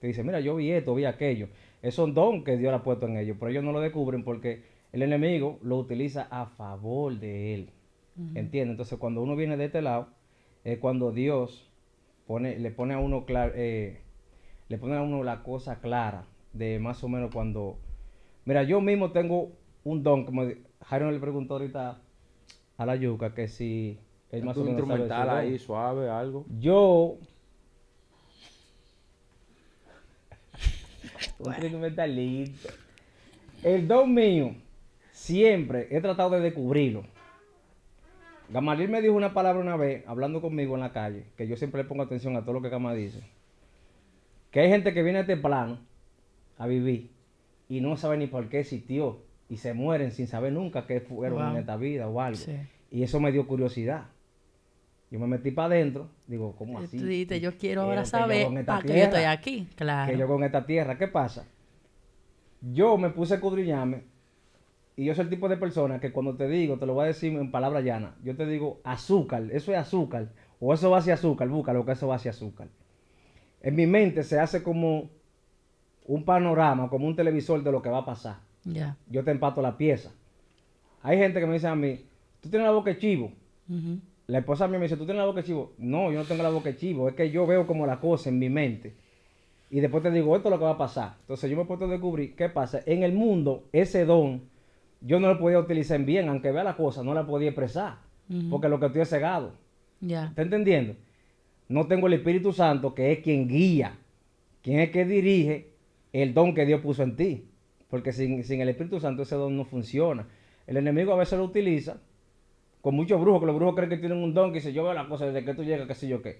que dice, mira, yo vi esto, vi aquello. Es un don que Dios le ha puesto en ellos, pero ellos no lo descubren porque el enemigo lo utiliza a favor de él. Entiende. ¿Entiendes? Entonces, cuando uno viene de este lado, es cuando Dios le pone a uno eh, le pone a uno la cosa clara de más o menos cuando... Mira, yo mismo tengo un don, como Jairo le preguntó ahorita a la yuca que si es más o menos instrumental ahí, suave, algo. Yo. un El don mío, siempre he tratado de descubrirlo. Gamaliel me dijo una palabra una vez, hablando conmigo en la calle, que yo siempre le pongo atención a todo lo que Gama dice. Que hay gente que viene a este plano a vivir y no sabe ni por qué existió y se mueren sin saber nunca qué fueron en esta vida o algo. Y eso me dio curiosidad. Yo me metí para adentro, digo, ¿cómo así? yo quiero eh, ahora saber para qué estoy aquí, claro. Que yo con esta tierra, ¿qué pasa? Yo me puse a escudriñarme. y yo soy el tipo de persona que cuando te digo, te lo voy a decir en palabras llanas, yo te digo azúcar, eso es azúcar, o eso va hacia azúcar, búscalo que eso va hacia azúcar. En mi mente se hace como un panorama, como un televisor de lo que va a pasar. Yo te empato la pieza. Hay gente que me dice a mí, tú tienes la boca chivo. La esposa mía me dice, tú tienes la boca chivo. No, yo no tengo la boca chivo. Es que yo veo como la cosa en mi mente. Y después te digo, esto es lo que va a pasar. Entonces yo me puedo descubrir qué pasa. En el mundo, ese don, yo no lo podía utilizar bien. Aunque vea la cosa, no la podía expresar. Porque lo que estoy es cegado. Ya. ¿Está entendiendo? No tengo el Espíritu Santo, que es quien guía, quien es que dirige el don que Dios puso en ti. Porque sin, el Espíritu Santo ese don no funciona. El enemigo a veces lo utiliza con muchos brujos, que los brujos creen que tienen un don, que dice yo veo la cosa desde que tú llegas, qué sé yo qué.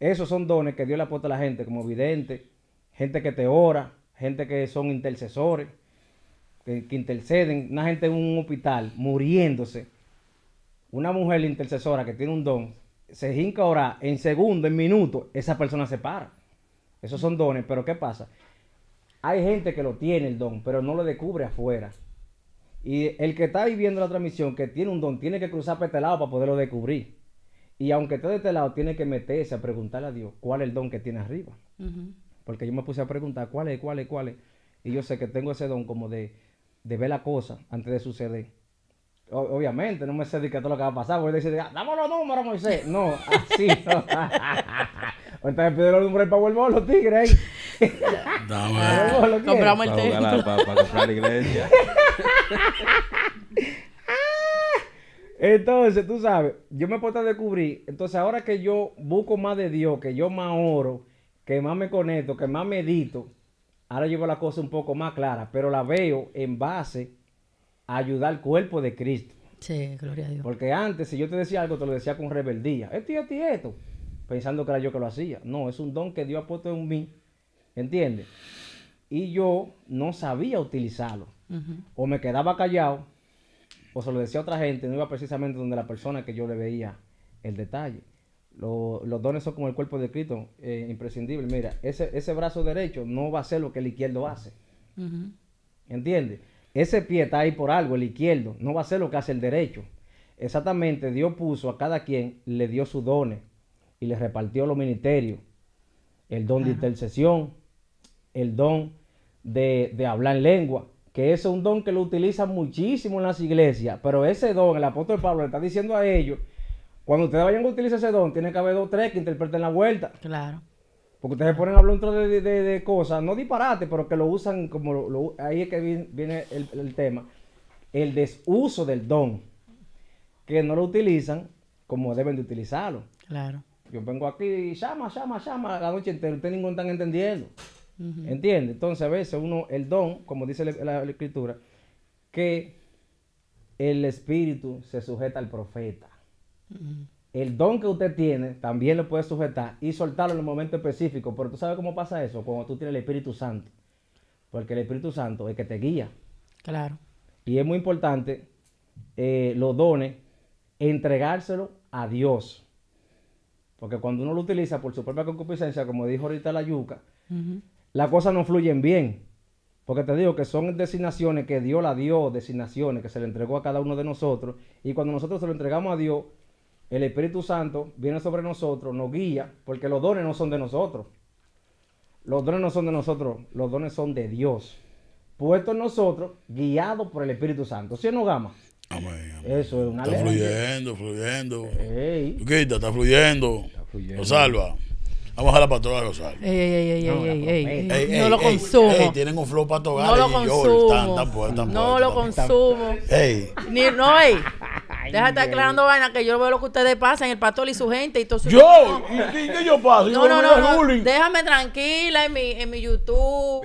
Esos son dones que Dios le aporta a la gente, como vidente, gente que te ora, gente que son intercesores, que, que interceden, una gente en un hospital muriéndose. Una mujer intercesora que tiene un don, se hinca a orar en segundo, en minuto, esa persona se para. Esos son dones, pero ¿qué pasa? Hay gente que lo tiene el don, pero no lo descubre afuera. Y el que está viviendo la transmisión, que tiene un don, tiene que cruzar para este lado para poderlo descubrir. Y aunque esté de este lado, tiene que meterse a preguntarle a Dios cuál es el don que tiene arriba. Porque yo me puse a preguntar cuál es, cuál es, cuál es. Y yo sé que tengo ese don como de, ver la cosa antes de suceder. obviamente, no me sé de qué todo lo que va a pasar. Porque dice, ah, dame los números, Moisés. No, así no. me pide los números para volver los tigres. Compramos el Para, comprar la iglesia. Entonces, tú sabes, yo me a descubrir. Entonces, ahora que yo busco más de Dios, que yo más oro, que más me conecto, que más medito, ahora llevo la cosa un poco más clara, pero la veo en base a ayudar al cuerpo de Cristo. Sí, gloria a Dios. Porque antes, si yo te decía algo, te lo decía con rebeldía. Esto y esto esto. Pensando que era yo que lo hacía. No, es un don que Dios ha en mí ¿Entiendes? Y yo no sabía utilizarlo. O me quedaba callado, o se lo decía a otra gente, no iba precisamente donde la persona que yo le veía el detalle. los dones son como el cuerpo de Cristo, eh, imprescindible. Mira, ese, ese brazo derecho no va a ser lo que el izquierdo hace. entiende ¿Entiendes? Ese pie está ahí por algo, el izquierdo, no va a ser lo que hace el derecho. Exactamente, Dios puso a cada quien, le dio sus dones y le repartió los ministerios. El don de intercesión, el don de, de hablar lengua, que es un don que lo utilizan muchísimo en las iglesias, pero ese don, el apóstol Pablo le está diciendo a ellos, cuando ustedes vayan a utilizar ese don, tiene que haber dos tres que interpreten la vuelta. Claro. Porque ustedes ponen a hablar un trozo de, cosas, no disparate, pero que lo usan como... Lo, ahí es que viene, el, el, tema. El desuso del don. Que no lo utilizan como deben de utilizarlo. Claro. Yo vengo aquí y llama, llama, llama la noche entera. Ustedes no están entendiendo. ¿Entiendes? Entonces, a veces uno, el don, como dice la, escritura, que el espíritu se sujeta al profeta. El don que usted tiene también lo puede sujetar y soltarlo en un momento específico. Pero tú sabes cómo pasa eso cuando tú tienes el Espíritu Santo. Porque el Espíritu Santo es que te guía. Claro. Y es muy importante eh, los dones, entregárselo a Dios. Porque cuando uno lo utiliza por su propia concupiscencia, como dijo ahorita la yuca, las cosas no fluyen bien. Porque te digo que son designaciones que Dios la dio, designaciones que se le entregó a cada uno de nosotros. Y cuando nosotros se lo entregamos a Dios, el Espíritu Santo viene sobre nosotros, nos guía, porque los dones no son de nosotros. Los dones no son de nosotros, los dones son de Dios. Puesto en nosotros, guiados por el Espíritu Santo. ¿Sí no, Gama? Eso es una Está fluyendo, fluyendo. está fluyendo. Está fluyendo. Lo salva. Vamos a la patrulla de Rosario. Ey, ey, ey, no, ey, ey, ey, No lo consumo. tienen un flow para No lo consumo. no lo consumo. Ey. Ni, no, ey. Deja de estar aclarando vaina que yo veo lo que ustedes pasan, el pastor y su gente y todo su. Yo, ¿y qué yo paso? No, no, no, Déjame tranquila en mi, en mi YouTube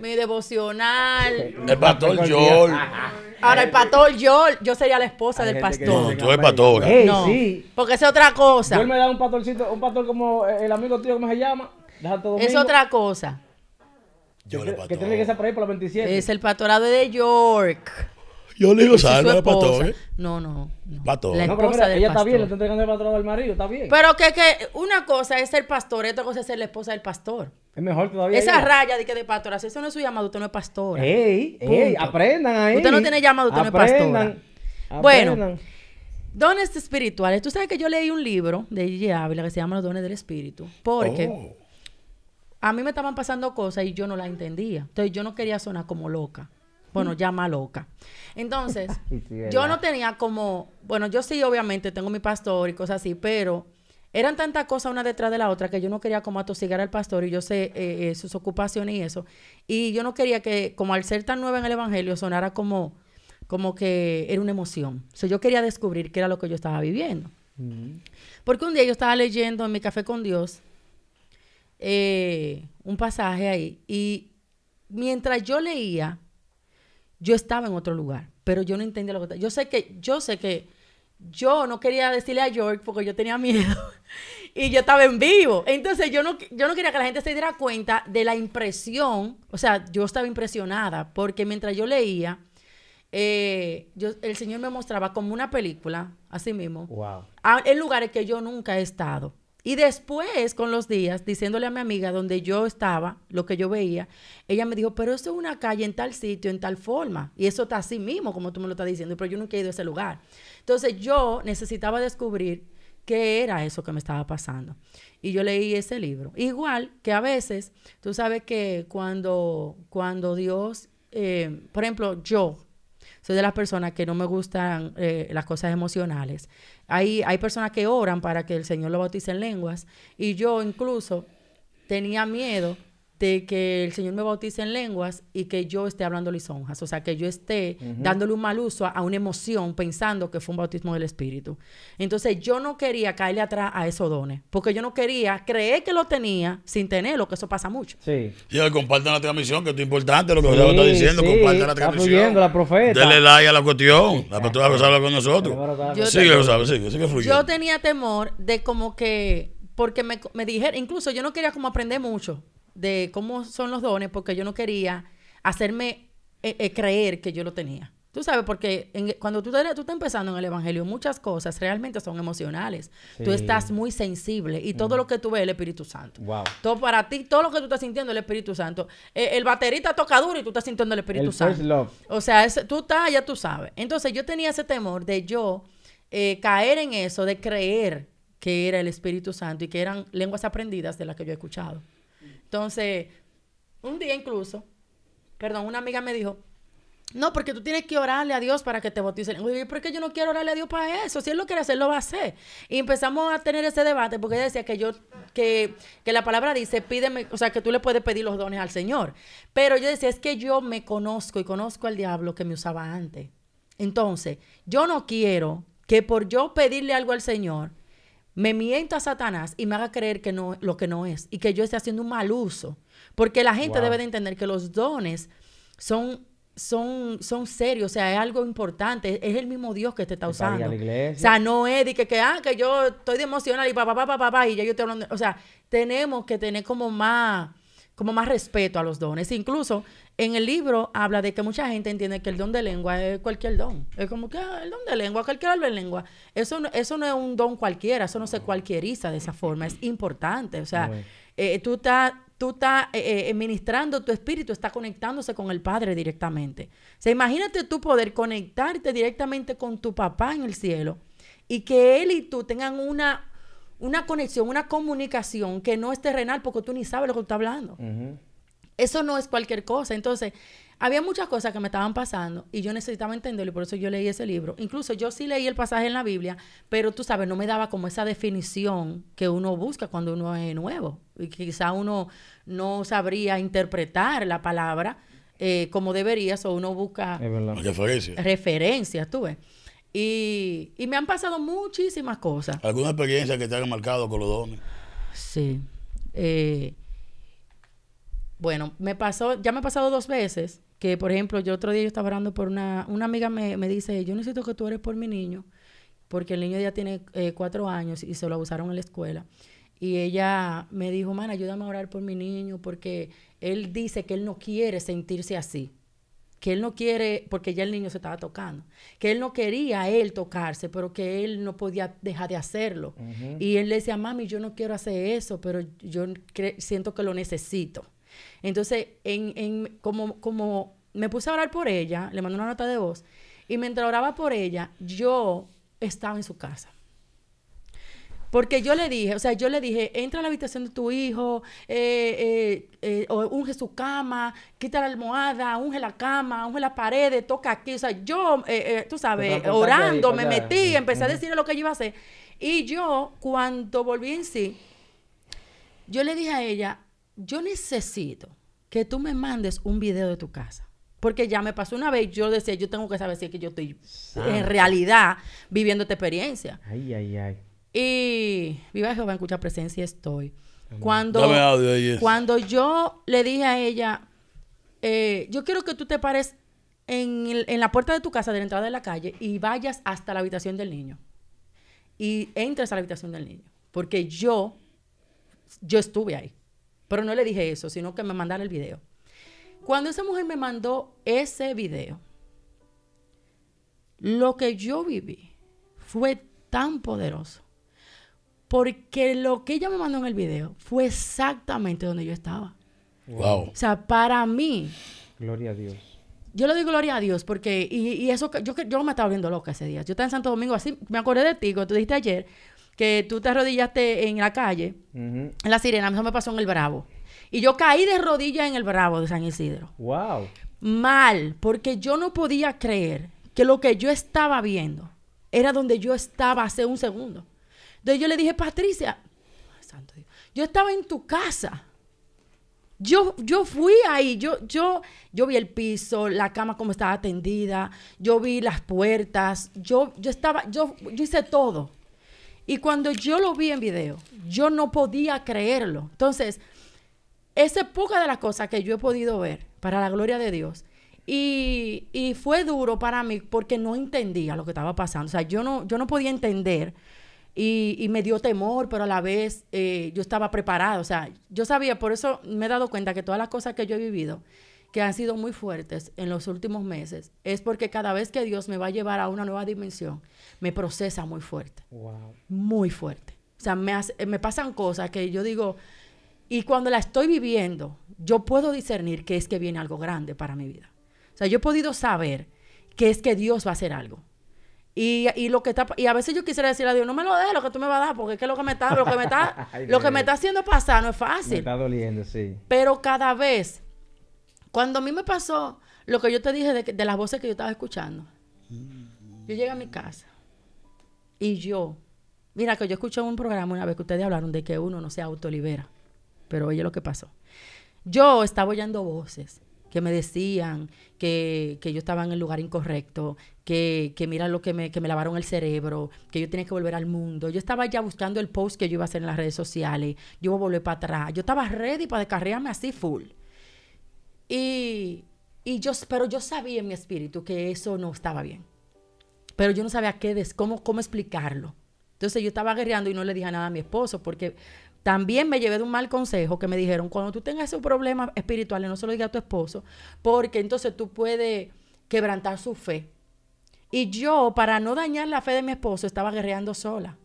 mi devocional. El pastor Yol. Ahora, el pastor Yol, yo sería la esposa del pastor. No, tú eres pastor. no, sí. Porque es otra cosa. Yo me da un pastorcito, un pastor como eh, el amigo tío, como se llama? Es otra cosa. Yo le pastor. Que tiene que ser por ahí por la 27. Es el pastorado de York. Yo le digo salva de Pato. No, no, pastora. La no, pero ella está bien, le está entregando el patrón al marido, está bien. Pero que, que una cosa es ser pastor otra cosa es ser la esposa del pastor. Es mejor todavía. Esa raya de que de pastora, si eso no es su llamado, usted no es pastora. Ey, ey, aprendan ahí. Usted no tiene llamado, usted no es pastora. Aprendan. Bueno, dones espirituales. Tú sabes que yo leí un libro de Gigi Ávila que se llama Los dones del espíritu. Porque. Oh. a mí me estaban pasando cosas y yo no las entendía. Entonces yo no quería sonar como loca bueno, llama loca. Entonces, yo no tenía como, bueno, yo sí, obviamente, tengo mi pastor y cosas así, pero eran tantas cosas una detrás de la otra que yo no quería como atosigar al pastor y yo sé eh, eh, sus ocupaciones y eso. Y yo no quería que, como al ser tan nueva en el Evangelio, sonara como, como que era una emoción. O sea, yo quería descubrir qué era lo que yo estaba viviendo. Mm-hmm. Porque un día yo estaba leyendo en mi café con Dios eh, un pasaje ahí y mientras yo leía, yo estaba en otro lugar, pero yo no entendía lo que yo sé que yo sé que yo no quería decirle a York porque yo tenía miedo y yo estaba en vivo. Entonces yo no yo no quería que la gente se diera cuenta de la impresión, o sea, yo estaba impresionada porque mientras yo leía eh, el Señor me mostraba como una película, así mismo, wow. en lugares que yo nunca he estado. Y después, con los días, diciéndole a mi amiga donde yo estaba, lo que yo veía, ella me dijo, pero eso es una calle en tal sitio, en tal forma. Y eso está así mismo, como tú me lo estás diciendo, pero yo nunca he ido a ese lugar. Entonces yo necesitaba descubrir qué era eso que me estaba pasando. Y yo leí ese libro. Igual que a veces, tú sabes que cuando, cuando Dios, eh, por ejemplo, yo, de las personas que no me gustan eh, las cosas emocionales. Hay, hay personas que oran para que el Señor lo bautice en lenguas y yo incluso tenía miedo de que el Señor me bautice en lenguas y que yo esté hablando lisonjas, o sea, que yo esté dándole un mal uso a, una emoción pensando que fue un bautismo del Espíritu. Entonces yo no quería caerle atrás a esos dones, porque yo no quería creer que lo tenía sin tenerlo, que eso pasa mucho. Sí. Y compartan la transmisión, que es importante lo que yo está diciendo, compartan la transmisión. Fluyendo, la profeta. Dele like a la cuestión, la persona va a con nosotros. Yo, lo sabe, sí que fluye. Yo tenía temor de como que, porque me, me dijeron, incluso yo no quería como aprender mucho de cómo son los dones porque yo no quería hacerme eh, eh, creer que yo lo tenía. Tú sabes, porque cuando tú, estás empezando en el Evangelio, muchas cosas realmente son emocionales. Tú estás muy sensible y todo mm. lo que tú ves es el Espíritu Santo. Wow. Todo para ti, todo lo que tú estás sintiendo es el Espíritu Santo. Eh, el baterista toca duro y tú estás sintiendo el Espíritu Santo. O sea, tú estás, ya tú sabes. Entonces yo tenía ese temor de yo caer en eso, de creer que era el Espíritu Santo y que eran lenguas aprendidas de las que yo he escuchado. Entonces, un día incluso, perdón, una amiga me dijo, no, porque tú tienes que orarle a Dios para que te bauticen. Oye, ¿por qué yo no quiero orarle a Dios para eso? Si Él lo quiere hacer, lo va a hacer. Y empezamos a tener ese debate porque ella decía que yo, que, que la palabra dice, pídeme, o sea, que tú le puedes pedir los dones al Señor. Pero yo decía, es que yo me conozco y conozco al diablo que me usaba antes. Entonces, yo no quiero que por yo pedirle algo al Señor, me miento a Satanás y me haga creer que no lo que no es y que yo esté haciendo un mal uso. Porque la gente debe de entender que los dones son son, son serios, o sea, es algo importante, es el mismo Dios que te está usando. O sea, no es de que, que, ah, yo estoy de emocional y papá, y ya yo te hablando. O sea, tenemos que tener como más, como más respeto a los dones. Incluso en el libro habla de que mucha gente entiende que el don de lengua es cualquier don. Es como que ah, el don de lengua, cualquier habla en lengua. Eso no, eso no es un don cualquiera, eso no se cualquieriza de esa forma, es importante. O sea, eh, tú estás tú eh, eh, ministrando tu espíritu, está conectándose con el Padre directamente. O sea, imagínate tú poder conectarte directamente con tu papá en el cielo y que él y tú tengan una, una conexión, una comunicación que no es terrenal porque tú ni sabes lo que tú estás hablando. Eso no es cualquier cosa. Entonces, había muchas cosas que me estaban pasando y yo necesitaba entenderlo y por eso yo leí ese libro. Incluso yo sí leí el pasaje en la Biblia, pero tú sabes, no me daba como esa definición que uno busca cuando uno es nuevo. Y quizá uno no sabría interpretar la palabra eh, como debería, o uno busca referencias. tú ves. Y, me han pasado muchísimas cosas. ¿Alguna experiencia que te haya marcado con los dones? Sí. Eh, bueno, me pasó, ya me ha pasado dos veces que, por ejemplo, yo otro día yo estaba hablando por una, una amiga me, dice, yo necesito que tú ores por mi niño, porque el niño ya tiene eh, cuatro años y se lo abusaron en la escuela. Y ella me dijo, man, ayúdame a orar por mi niño, porque él dice que él no quiere sentirse así, que él no quiere, porque ya el niño se estaba tocando, que él no quería él tocarse, pero que él no podía dejar de hacerlo. Y él le decía, mami, yo no quiero hacer eso, pero yo siento que lo necesito. Entonces, como, me puse a orar por ella, le mandé una nota de voz, y mientras oraba por ella, yo estaba en su casa. Porque yo le dije, o sea, yo le dije, entra a la habitación de tu hijo, eh, eh, eh, unge su cama, quita la almohada, unge la cama, unge las paredes, toca aquí. O sea, yo, tú sabes, orando, me metí, empecé a decirle lo que yo iba a hacer. Y yo, cuando volví en sí, yo le dije a ella, yo necesito que tú me mandes un video de tu casa. Porque ya me pasó una vez, yo decía, yo tengo que saber si es que yo estoy en realidad viviendo esta experiencia. Ay, ay, ay. Y viva Jehová, en cuya presencia estoy. Cuando, cuando yo le dije a ella, eh, yo quiero que tú te pares en, en, la puerta de tu casa, de la entrada de la calle, y vayas hasta la habitación del niño. Y entres a la habitación del niño. Porque yo, yo estuve ahí. Pero no le dije eso, sino que me mandara el video. Cuando esa mujer me mandó ese video, lo que yo viví fue tan poderoso. Porque lo que ella me mandó en el video fue exactamente donde yo estaba. Wow. O sea, para mí. Gloria a Dios. Yo le digo gloria a Dios porque, y, eso, yo, yo me estaba viendo loca ese día. Yo estaba en Santo Domingo, así, me acordé de ti, como tú dijiste ayer, que tú te arrodillaste en la calle, en la sirena, a mí eso me pasó en el Bravo. Y yo caí de rodillas en el Bravo de San Isidro. ¡Wow! Mal, porque yo no podía creer que lo que yo estaba viendo era donde yo estaba hace un segundo. Entonces yo le dije, Patricia, yo estaba en tu casa. Yo, yo fui ahí, yo, yo, yo vi el piso, la cama como estaba tendida, yo vi las puertas, yo, yo estaba, yo, yo hice todo. Y cuando yo lo vi en video, yo no podía creerlo. Entonces, esa es poca de las cosas que yo he podido ver, para la gloria de Dios. Y, y, fue duro para mí porque no entendía lo que estaba pasando. O sea, yo no, yo no podía entender y, me dio temor, pero a la vez eh, yo estaba preparado. O sea, yo sabía, por eso me he dado cuenta que todas las cosas que yo he vivido, que han sido muy fuertes en los últimos meses, es porque cada vez que Dios me va a llevar a una nueva dimensión, me procesa muy fuerte. Muy fuerte. O sea, me, me pasan cosas que yo digo, y cuando la estoy viviendo, yo puedo discernir que es que viene algo grande para mi vida. O sea, yo he podido saber que es que Dios va a hacer algo. Y, lo que está, y a veces yo quisiera decir a Dios, no me lo dejes, lo que tú me vas a dar, porque es que lo que me está, lo que me está, lo que me está haciendo pasar no es fácil. Me está doliendo, sí. Pero cada vez, cuando a mí me pasó lo que yo te dije de, de las voces que yo estaba escuchando, yo llegué a mi casa y yo, mira que yo escuché un programa una vez que ustedes hablaron de que uno no se autolibera, pero oye lo que pasó. Yo estaba oyendo voces que me decían que, que yo estaba en el lugar incorrecto, que, mira lo que me, que me lavaron el cerebro, que yo tenía que volver al mundo. Yo estaba ya buscando el post que yo iba a hacer en las redes sociales, yo iba a volver para atrás, yo estaba ready para descarriarme así full. Y, y yo, pero yo sabía en mi espíritu que eso no estaba bien pero yo no sabía qué, des, cómo, cómo explicarlo. Entonces yo estaba guerreando y no le dije nada a mi esposo, porque también me llevé de un mal consejo que me dijeron, cuando tú tengas esos problemas espirituales, no se lo digas a tu esposo, porque entonces tú puedes quebrantar su fe. Y yo, para no dañar la fe de mi esposo, estaba guerreando sola.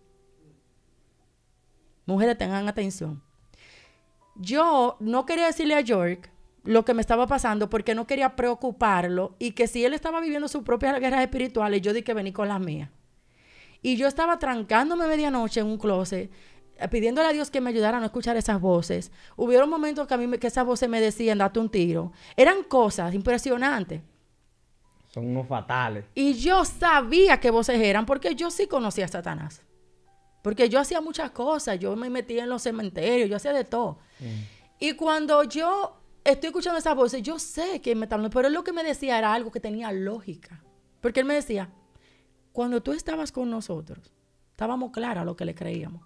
Mujeres, tengan atención. Yo no quería decirle a York lo que me estaba pasando porque no quería preocuparlo y que si él estaba viviendo sus propias guerras espirituales, yo di que vení con las mías. Y yo estaba trancándome medianoche en un closet, eh, pidiéndole a Dios que me ayudara a no escuchar esas voces. Hubieron momentos que a mí que esas voces me decían, date un tiro. Eran cosas impresionantes. Son unos fatales. Y yo sabía qué voces eran porque yo sí conocía a Satanás. Porque yo hacía muchas cosas, yo me metía en los cementerios, yo hacía de todo. Mm. Y cuando yo estoy escuchando esa voz y yo sé que me está hablando, pero él lo que me decía era algo que tenía lógica. Porque él me decía, cuando tú estabas con nosotros, estábamos a lo que le creíamos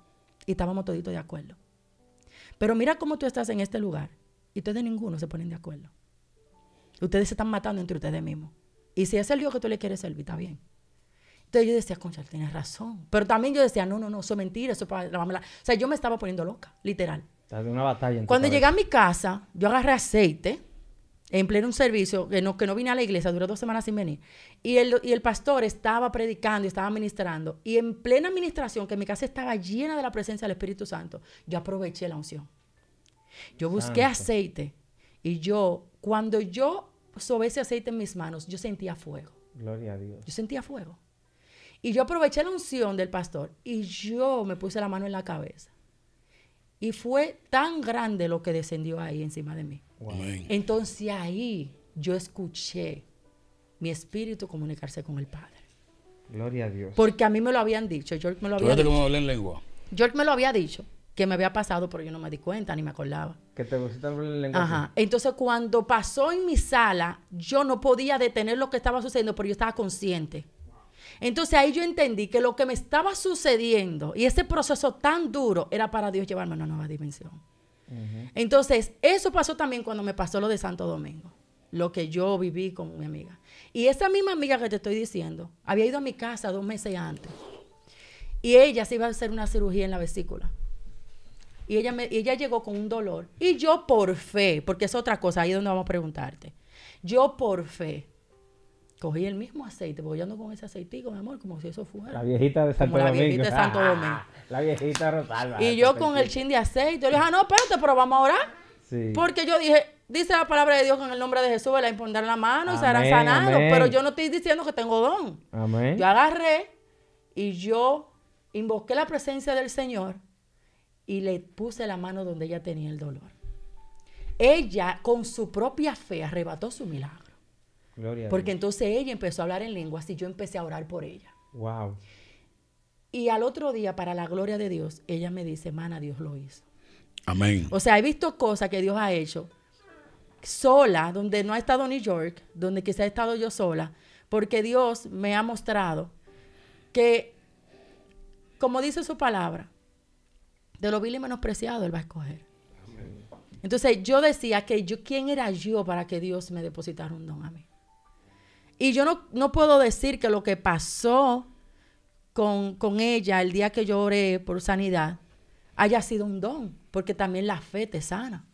y estábamos toditos de acuerdo. Pero mira cómo tú estás en este lugar y ustedes ninguno se ponen de acuerdo. Ustedes se están matando entre ustedes mismos. Y si es el Dios que tú le quieres servir, está bien. Entonces yo decía, concha, tienes razón. Pero también yo decía, no, no, no, eso es mentira, eso O sea, yo me estaba poniendo loca, literal. Cuando llegué a mi casa, yo agarré aceite en pleno un servicio que no, que no vine a la iglesia, duró dos semanas sin venir. Y el, y el pastor estaba predicando y estaba ministrando. Y en plena administración, que mi casa estaba llena de la presencia del Espíritu Santo, yo aproveché la unción. Yo busqué aceite. Y yo, cuando yo sobé ese aceite en mis manos, yo sentía fuego. Gloria a Dios. Yo sentía fuego. Y yo aproveché la unción del pastor y yo me puse la mano en la cabeza. Y fue tan grande lo que descendió ahí encima de mí. Entonces ahí yo escuché mi espíritu comunicarse con el Padre. Gloria a Dios. Porque a mí me lo habían dicho. George me lo había dicho. en lengua? George me lo había dicho que me había pasado, pero yo no me di cuenta ni me acordaba. Que te Ajá. Entonces, cuando pasó en mi sala, yo no podía detener lo que estaba sucediendo, pero yo estaba consciente. Entonces ahí yo entendí que lo que me estaba sucediendo y ese proceso tan duro era para Dios llevarme a una nueva dimensión. Entonces, eso pasó también cuando me pasó lo de Santo Domingo, lo que yo viví con mi amiga. Y esa misma amiga que te estoy diciendo, había ido a mi casa dos meses antes y ella se iba a hacer una cirugía en la vesícula. Y ella, ella llegó con un dolor. Y yo por fe, porque es otra cosa, ahí es donde vamos a preguntarte. Yo por fe Cogí el mismo aceite, porque yo con ese aceitico, mi amor, como si eso fuera. La viejita de Santo Domingo. La viejita de Santo Domingo. la viejita Rosalba. Y yo con el chin de aceite. Yo le dije, ah, no, espérate, pero vamos a orar. Sí. Porque yo dije, dice la palabra de Dios en el nombre de Jesús, la impondrán la mano y hará sanados. Pero yo no estoy diciendo que tengo don. Amén. Yo agarré y yo invoqué la presencia del Señor y le puse la mano donde ella tenía el dolor. Ella, con su propia fe, arrebató su milagro. Porque entonces ella empezó a hablar en lenguas y yo empecé a orar por ella. Wow. Y al otro día, para la gloria de Dios, ella me dice, mana, Dios lo hizo. Amén. O sea, he visto cosas que Dios ha hecho sola, donde no ha estado New York, donde quizá he estado yo sola, porque Dios me ha mostrado que, como dice su palabra, de lo vil y menospreciado Él va a escoger. Entonces yo decía que yo, ¿quién era yo para que Dios me depositara un don a mí? Y yo no, no puedo decir que lo que pasó con, con ella el día que yo oré por sanidad haya sido un don, porque también la fe te sana.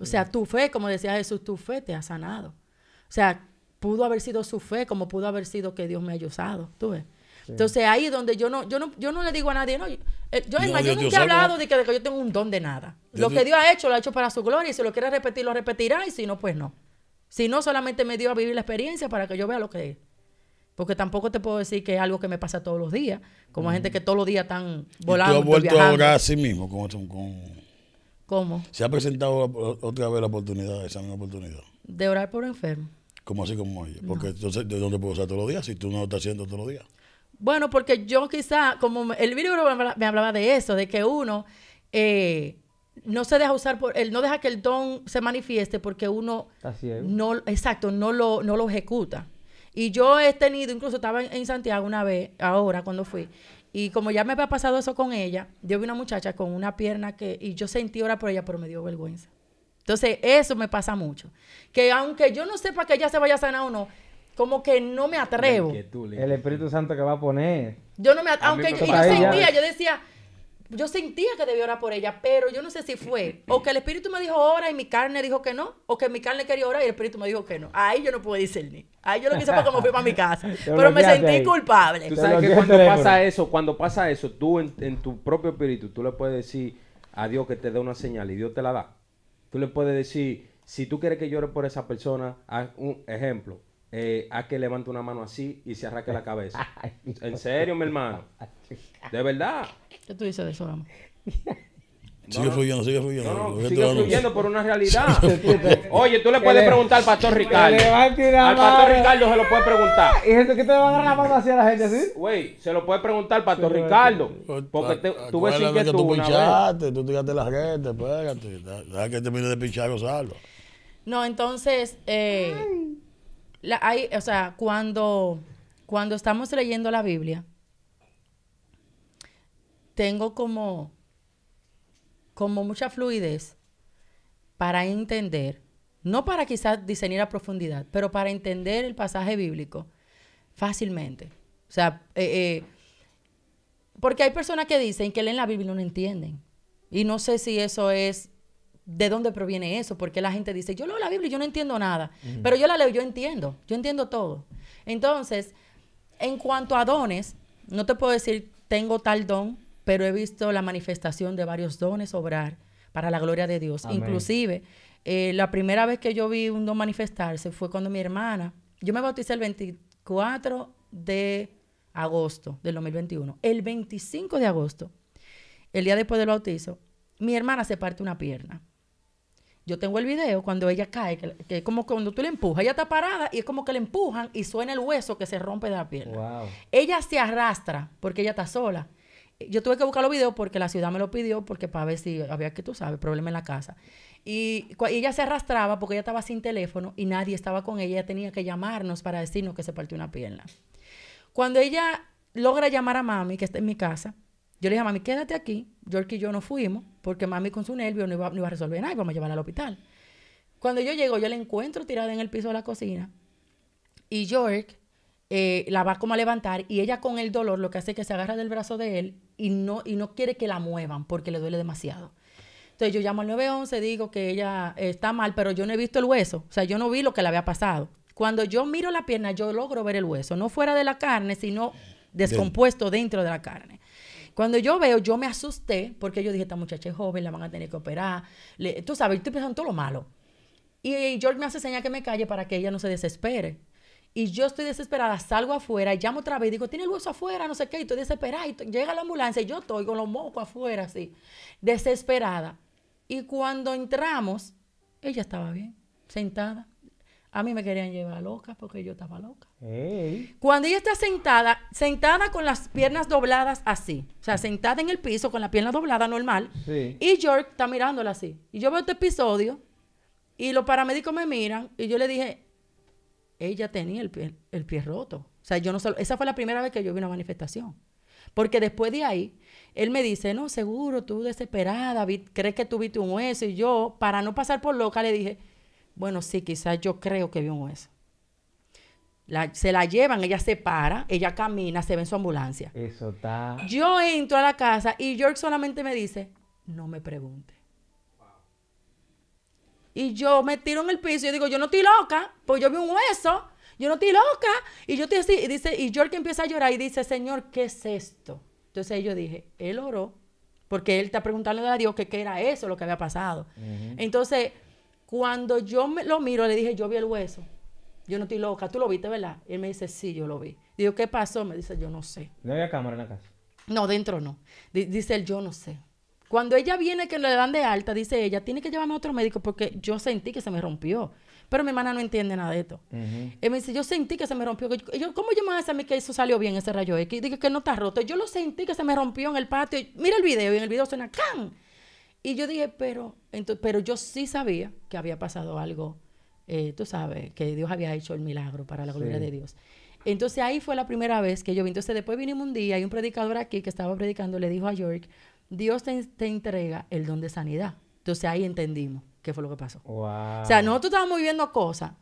O sea, tu fe, como decía Jesús, tu fe te ha sanado. O sea, pudo haber sido su fe, como pudo haber sido que Dios me haya usado, Entonces ahí donde yo no, yo no, yo no le digo a nadie, no, yo, eh, no, nunca he hablado de que, yo tengo un don de nada. lo que Dios ha hecho, lo ha hecho para su gloria, y si lo quiere repetir, lo repetirá, y si no, pues no. Si no, solamente me dio a vivir la experiencia para que yo vea lo que es. Porque tampoco te puedo decir que es algo que me pasa todos los días. Como gente mm. que todos los días están volando. ¿Y ¿Tú vuelto a orar a sí mismo? ¿Cómo? ¿Se ha presentado otra vez la oportunidad, esa misma oportunidad? De orar por enfermo. ¿Cómo así como ella? Porque entonces, ¿de dónde puedo usar todos los días si tú no lo estás haciendo todos los días? Bueno, porque yo quizá, como el libro me hablaba de eso, de que uno. Eh, no se deja usar por él no deja que el don se manifieste porque uno no exacto no lo no lo ejecuta y yo he tenido incluso estaba en, Santiago una vez ahora cuando fui y como ya me había pasado eso con ella yo vi una muchacha con una pierna que y yo sentí ahora por ella pero me dio vergüenza entonces eso me pasa mucho que aunque yo no sepa que ella se vaya a sanar o no como que no me atrevo. El Espíritu Santo que va a poner. Yo no me atrevo. Aunque yo, sentía, yo yo sentía que debía orar por ella, pero yo no sé si fue o que el Espíritu me dijo ora y mi carne dijo que no, o que mi carne quería orar y el Espíritu me dijo que no. Ahí yo no pude ni Ahí yo lo quise porque me fui para mi casa. pero me sentí culpable. Tú sabes que cuando pasa eso, cuando pasa eso, tú en, tu propio espíritu, tú le puedes decir a Dios que te dé una señal y Dios te la da. Tú le puedes decir, si tú quieres que llore por esa persona, haz un ejemplo, eh, a que levante una mano así y se arranque la cabeza. en serio, mi hermano. De verdad. ¿Qué tú dices de eso, mamá? sigue fluyendo, sigue fluyendo. sigue fluyendo por una realidad. Oye, tú le puedes preguntar al pastor Ricardo. Al pastor Ricardo se lo puedes preguntar. ¿Y gente qué te va a agarrar la mano así a la gente sí? Güey, se lo puedes preguntar al pastor Ricardo. Pues, Porque tú ves sin que tú, pinchaste, tú tiraste la gente, pégate. Deja que termine de pinchar Gonzalo. No, entonces, eh, o sea, cuando, cuando estamos leyendo la Biblia, tengo como, como mucha fluidez para entender, no para quizás discernir a profundidad, pero para entender el pasaje bíblico fácilmente. O sea, eh, eh, porque hay personas que dicen que leen la Biblia y no entienden. Y no sé si eso es de dónde proviene eso, porque la gente dice, yo leo la Biblia y yo no entiendo nada, pero yo la leo, yo entiendo, yo entiendo todo. Entonces, en cuanto a dones, no te puedo decir, tengo tal don, pero he visto la manifestación de varios dones obrar para la gloria de Dios. Inclusive, eh, la primera vez que yo vi un don manifestarse fue cuando mi hermana, yo me bauticé el 24 de agosto del 2021. El 25 de agosto, el día después del bautizo, mi hermana se parte una pierna. Yo tengo el video cuando ella cae, que, es como cuando tú le empujas. Ella está parada y es como que le empujan y suena el hueso que se rompe de la pierna. Ella se arrastra porque ella está sola. Yo tuve que buscar los videos porque la ciudad me lo pidió, porque para ver si había que tú sabes, problema en la casa. Y, y, ella se arrastraba porque ella estaba sin teléfono y nadie estaba con ella. Ella tenía que llamarnos para decirnos que se partió una pierna. Cuando ella logra llamar a mami, que está en mi casa, yo le dije a mami, quédate aquí. York y yo no fuimos porque mami con su nervio no iba, a resolver nada y vamos a llevarla al hospital. Cuando yo llego, yo la encuentro tirada en el piso de la cocina y York eh, la va como a levantar y ella con el dolor lo que hace es que se agarra del brazo de él y no, y no quiere que la muevan porque le duele demasiado. Entonces yo llamo al 911, digo que ella eh, está mal, pero yo no he visto el hueso. O sea, yo no vi lo que le había pasado. Cuando yo miro la pierna, yo logro ver el hueso, no fuera de la carne, sino descompuesto dentro de la carne. Cuando yo veo, yo me asusté porque yo dije, esta muchacha es joven, la van a tener que operar. tú sabes, estoy pensando todo lo malo. Y, yo George me hace señal que me calle para que ella no se desespere. Y yo estoy desesperada, salgo afuera, y llamo otra vez, digo, tiene el hueso afuera, no sé qué, y estoy desesperada. Y llega la ambulancia y yo estoy con los mocos afuera, así, desesperada. Y cuando entramos, ella estaba bien, sentada. A mí me querían llevar loca porque yo estaba loca. Cuando ella está sentada, sentada con las piernas dobladas así, o sea, sentada en el piso con la pierna doblada normal, y York está mirándola así. Y yo veo este episodio y los paramédicos me miran y yo le dije, ella tenía el pie, el pie roto. O sea, yo no sé, esa fue la primera vez que yo vi una manifestación. Porque después de ahí, él me dice, no, seguro, tú desesperada, crees que tuviste un hueso. Y yo, para no pasar por loca, le dije, bueno, sí, quizás yo creo que vi un hueso. se la llevan, ella se para, ella camina, se ve en su ambulancia. Eso está. Yo entro a la casa y York solamente me dice, no me pregunte. Y yo me tiro en el piso y digo, yo no estoy loca, pues yo vi un hueso, yo no estoy loca. Y yo estoy así, y dice, y York empieza a llorar y dice, Señor, ¿qué es esto? Entonces yo dije, él oró, porque él está preguntándole a Dios qué era eso, lo que había pasado. Entonces cuando yo me lo miro, le dije, yo vi el hueso. Yo no estoy loca, tú lo viste, ¿verdad? él me dice, sí, yo lo vi. Digo, ¿qué pasó? Me dice, yo no sé. ¿No había cámara en la casa? No, dentro no. dice él, yo no sé. Cuando ella viene que le dan de alta, dice ella, tiene que llevarme a otro médico porque yo sentí que se me rompió. Pero mi hermana no entiende nada de esto. Él me dice, yo sentí que se me rompió. Yo, ¿Cómo yo me a mí que eso salió bien, ese rayo X? Digo que no está roto. Yo lo sentí que se me rompió en el patio. Mira el video y en el video suena ¡cán! Y yo dije, pero, entonces, pero yo sí sabía que había pasado algo, eh, tú sabes, que Dios había hecho el milagro para la gloria de Dios. Entonces ahí fue la primera vez que yo vi. Entonces después vinimos un día y un predicador aquí que estaba predicando le dijo a York, Dios te, entrega el don de sanidad. Entonces ahí entendimos qué fue lo que pasó. Wow. O sea, nosotros estábamos viviendo cosas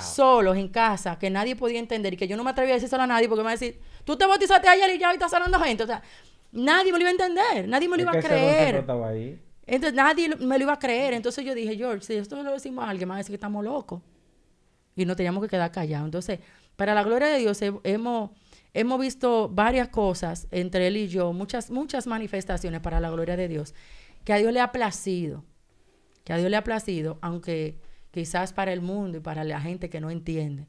solos en casa que nadie podía entender y que yo no me atrevía a decir eso a nadie porque me iba a decir, tú te bautizaste ayer y ya hoy estás sanando gente. O sea, Nadie me lo iba a entender, nadie me lo iba a creer. Entonces nadie me lo iba a creer. Entonces yo dije, George, si esto lo decimos a alguien, va a decir que estamos locos. Y no teníamos que quedar callados. Entonces, para la gloria de Dios, hemos, hemos visto varias cosas entre él y yo, muchas, muchas manifestaciones para la gloria de Dios, que a Dios le ha placido. Que a Dios le ha placido, aunque quizás para el mundo y para la gente que no entiende,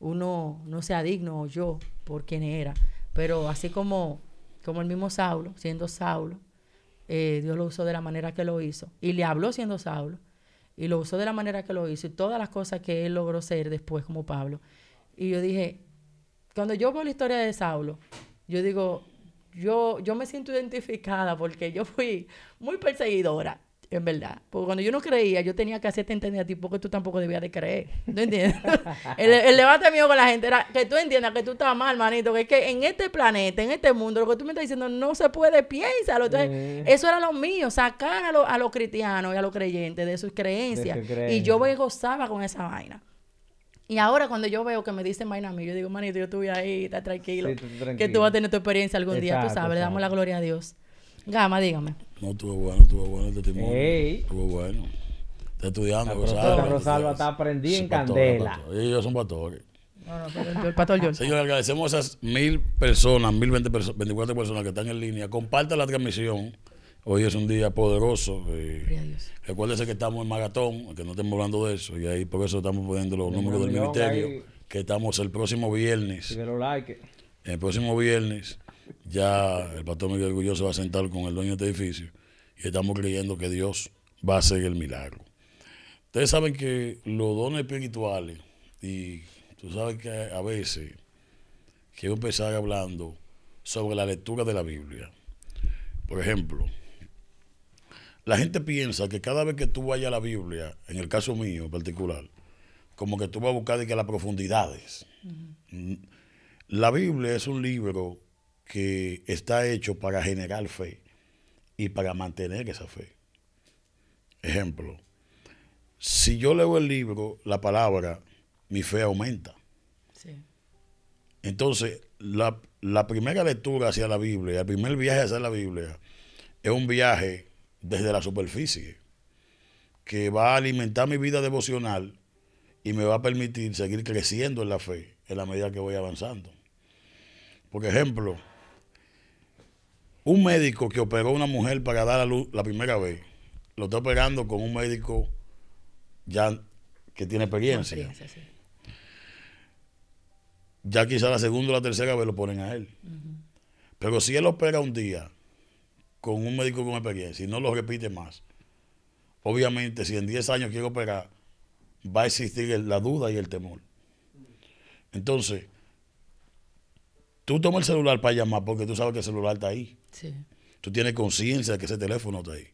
uno no sea digno o yo por quien era. Pero así como como el mismo Saulo, siendo Saulo, eh, Dios lo usó de la manera que lo hizo. Y le habló siendo Saulo, y lo usó de la manera que lo hizo, y todas las cosas que él logró ser después como Pablo. Y yo dije, cuando yo veo la historia de Saulo, yo digo, yo, yo me siento identificada porque yo fui muy perseguidora. En verdad. Porque cuando yo no creía, yo tenía que hacerte entender a ti porque tú tampoco debías de creer. ¿no entiendes? el, debate mío con la gente era que tú entiendas que tú estás mal, manito. Que es que en este planeta, en este mundo, lo que tú me estás diciendo no se puede, piénsalo. Entonces, mm. eso era lo mío, sacar a, a los cristianos y a los creyentes de sus creencias. Y yo gozaba con esa vaina. Y ahora cuando yo veo que me dicen vaina a mí, yo digo, manito, yo estuve ahí, está tranquilo, Que tú vas a tener tu experiencia algún día, tú sabes, le damos la gloria a Dios. Gama, dígame. No, estuvo bueno, estuvo bueno el este testimonio. Estuvo bueno. Está estudiando, la Rosalba. está aprendiendo en candela. Ellos son pastores. No, el pastor Señor, agradecemos a esas mil personas, mil veinticuatro personas que están en línea. Compartan la transmisión. Hoy es un día poderoso. Eh, recuérdese que estamos en maratón, que no estemos hablando de eso. Y ahí por eso estamos poniendo los números del ministerio. Que estamos el próximo viernes. Like. El próximo viernes ya el pastor Miguel Orgulloso va a sentar con el dueño de este edificio y estamos creyendo que Dios va a hacer el milagro. Ustedes saben que los dones espirituales, y tú sabes que a veces quiero empezar hablando sobre la lectura de la Biblia. Por ejemplo, la gente piensa que cada vez que tú vayas a la Biblia, en el caso mío en particular, como que tú vas a buscar de que las profundidades. Mm, la Biblia es un libro que está hecho para generar fe y para mantener esa fe. Ejemplo, si yo leo el libro, la palabra, mi fe aumenta. Sí. Entonces, la, la, primera lectura hacia la Biblia, el primer viaje hacia la Biblia, es un viaje desde la superficie, que va a alimentar mi vida devocional y me va a permitir seguir creciendo en la fe en la medida que voy avanzando. Por ejemplo, un médico que operó a una mujer para dar a luz la primera vez, lo está operando con un médico ya que tiene experiencia. Ya quizá la segunda o la tercera vez lo ponen a él. Pero si él opera un día con un médico con experiencia y no lo repite más, obviamente si en 10 años quiere operar, va a existir la duda y el temor. Entonces, tú tomas el celular para llamar porque tú sabes que el celular está ahí. Tú tienes conciencia de que ese teléfono está ahí.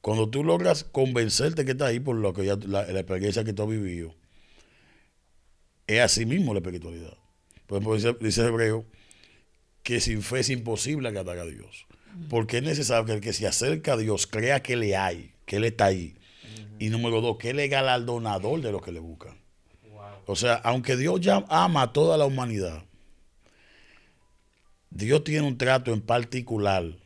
Cuando tú logras convencerte que está ahí por lo que ya, la, experiencia que tú has vivido, es así mismo la espiritualidad. Por ejemplo, dice, Hebreo que sin fe es imposible agradar a Dios. Porque es necesario que el que se acerca a Dios crea que le hay, que Él está ahí. Y número dos, que Él al donador de los que le buscan. O sea, aunque Dios ya ama a toda la humanidad, Dios tiene un trato en particular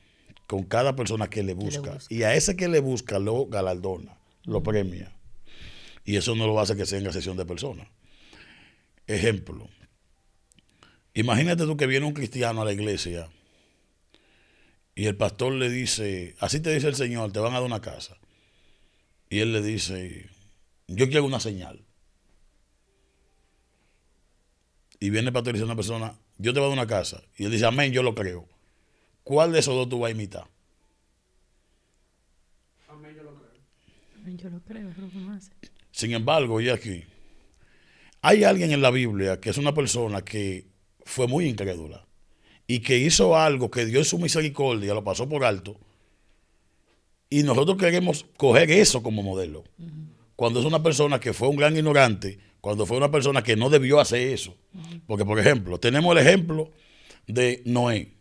con cada persona que le busca. Y a ese que le busca lo galardona, lo premia. Y eso no lo hace que sea en sesión de personas. Ejemplo. Imagínate tú que viene un cristiano a la iglesia y el pastor le dice, así te dice el Señor, te van a dar una casa. Y él le dice, yo quiero una señal. y viene para una persona, yo te voy a dar una casa, y él dice, amén, yo lo creo, ¿cuál de esos dos tú vas a imitar? Amén, yo lo creo. Amén, yo lo creo, Sin embargo, y aquí, hay alguien en la Biblia que es una persona que fue muy incrédula y que hizo algo que Dios su misericordia lo pasó por alto. Y nosotros queremos coger eso como modelo. Cuando es una persona que fue un gran ignorante cuando fue una persona que no debió hacer eso. Porque, por ejemplo, tenemos el ejemplo de Noé.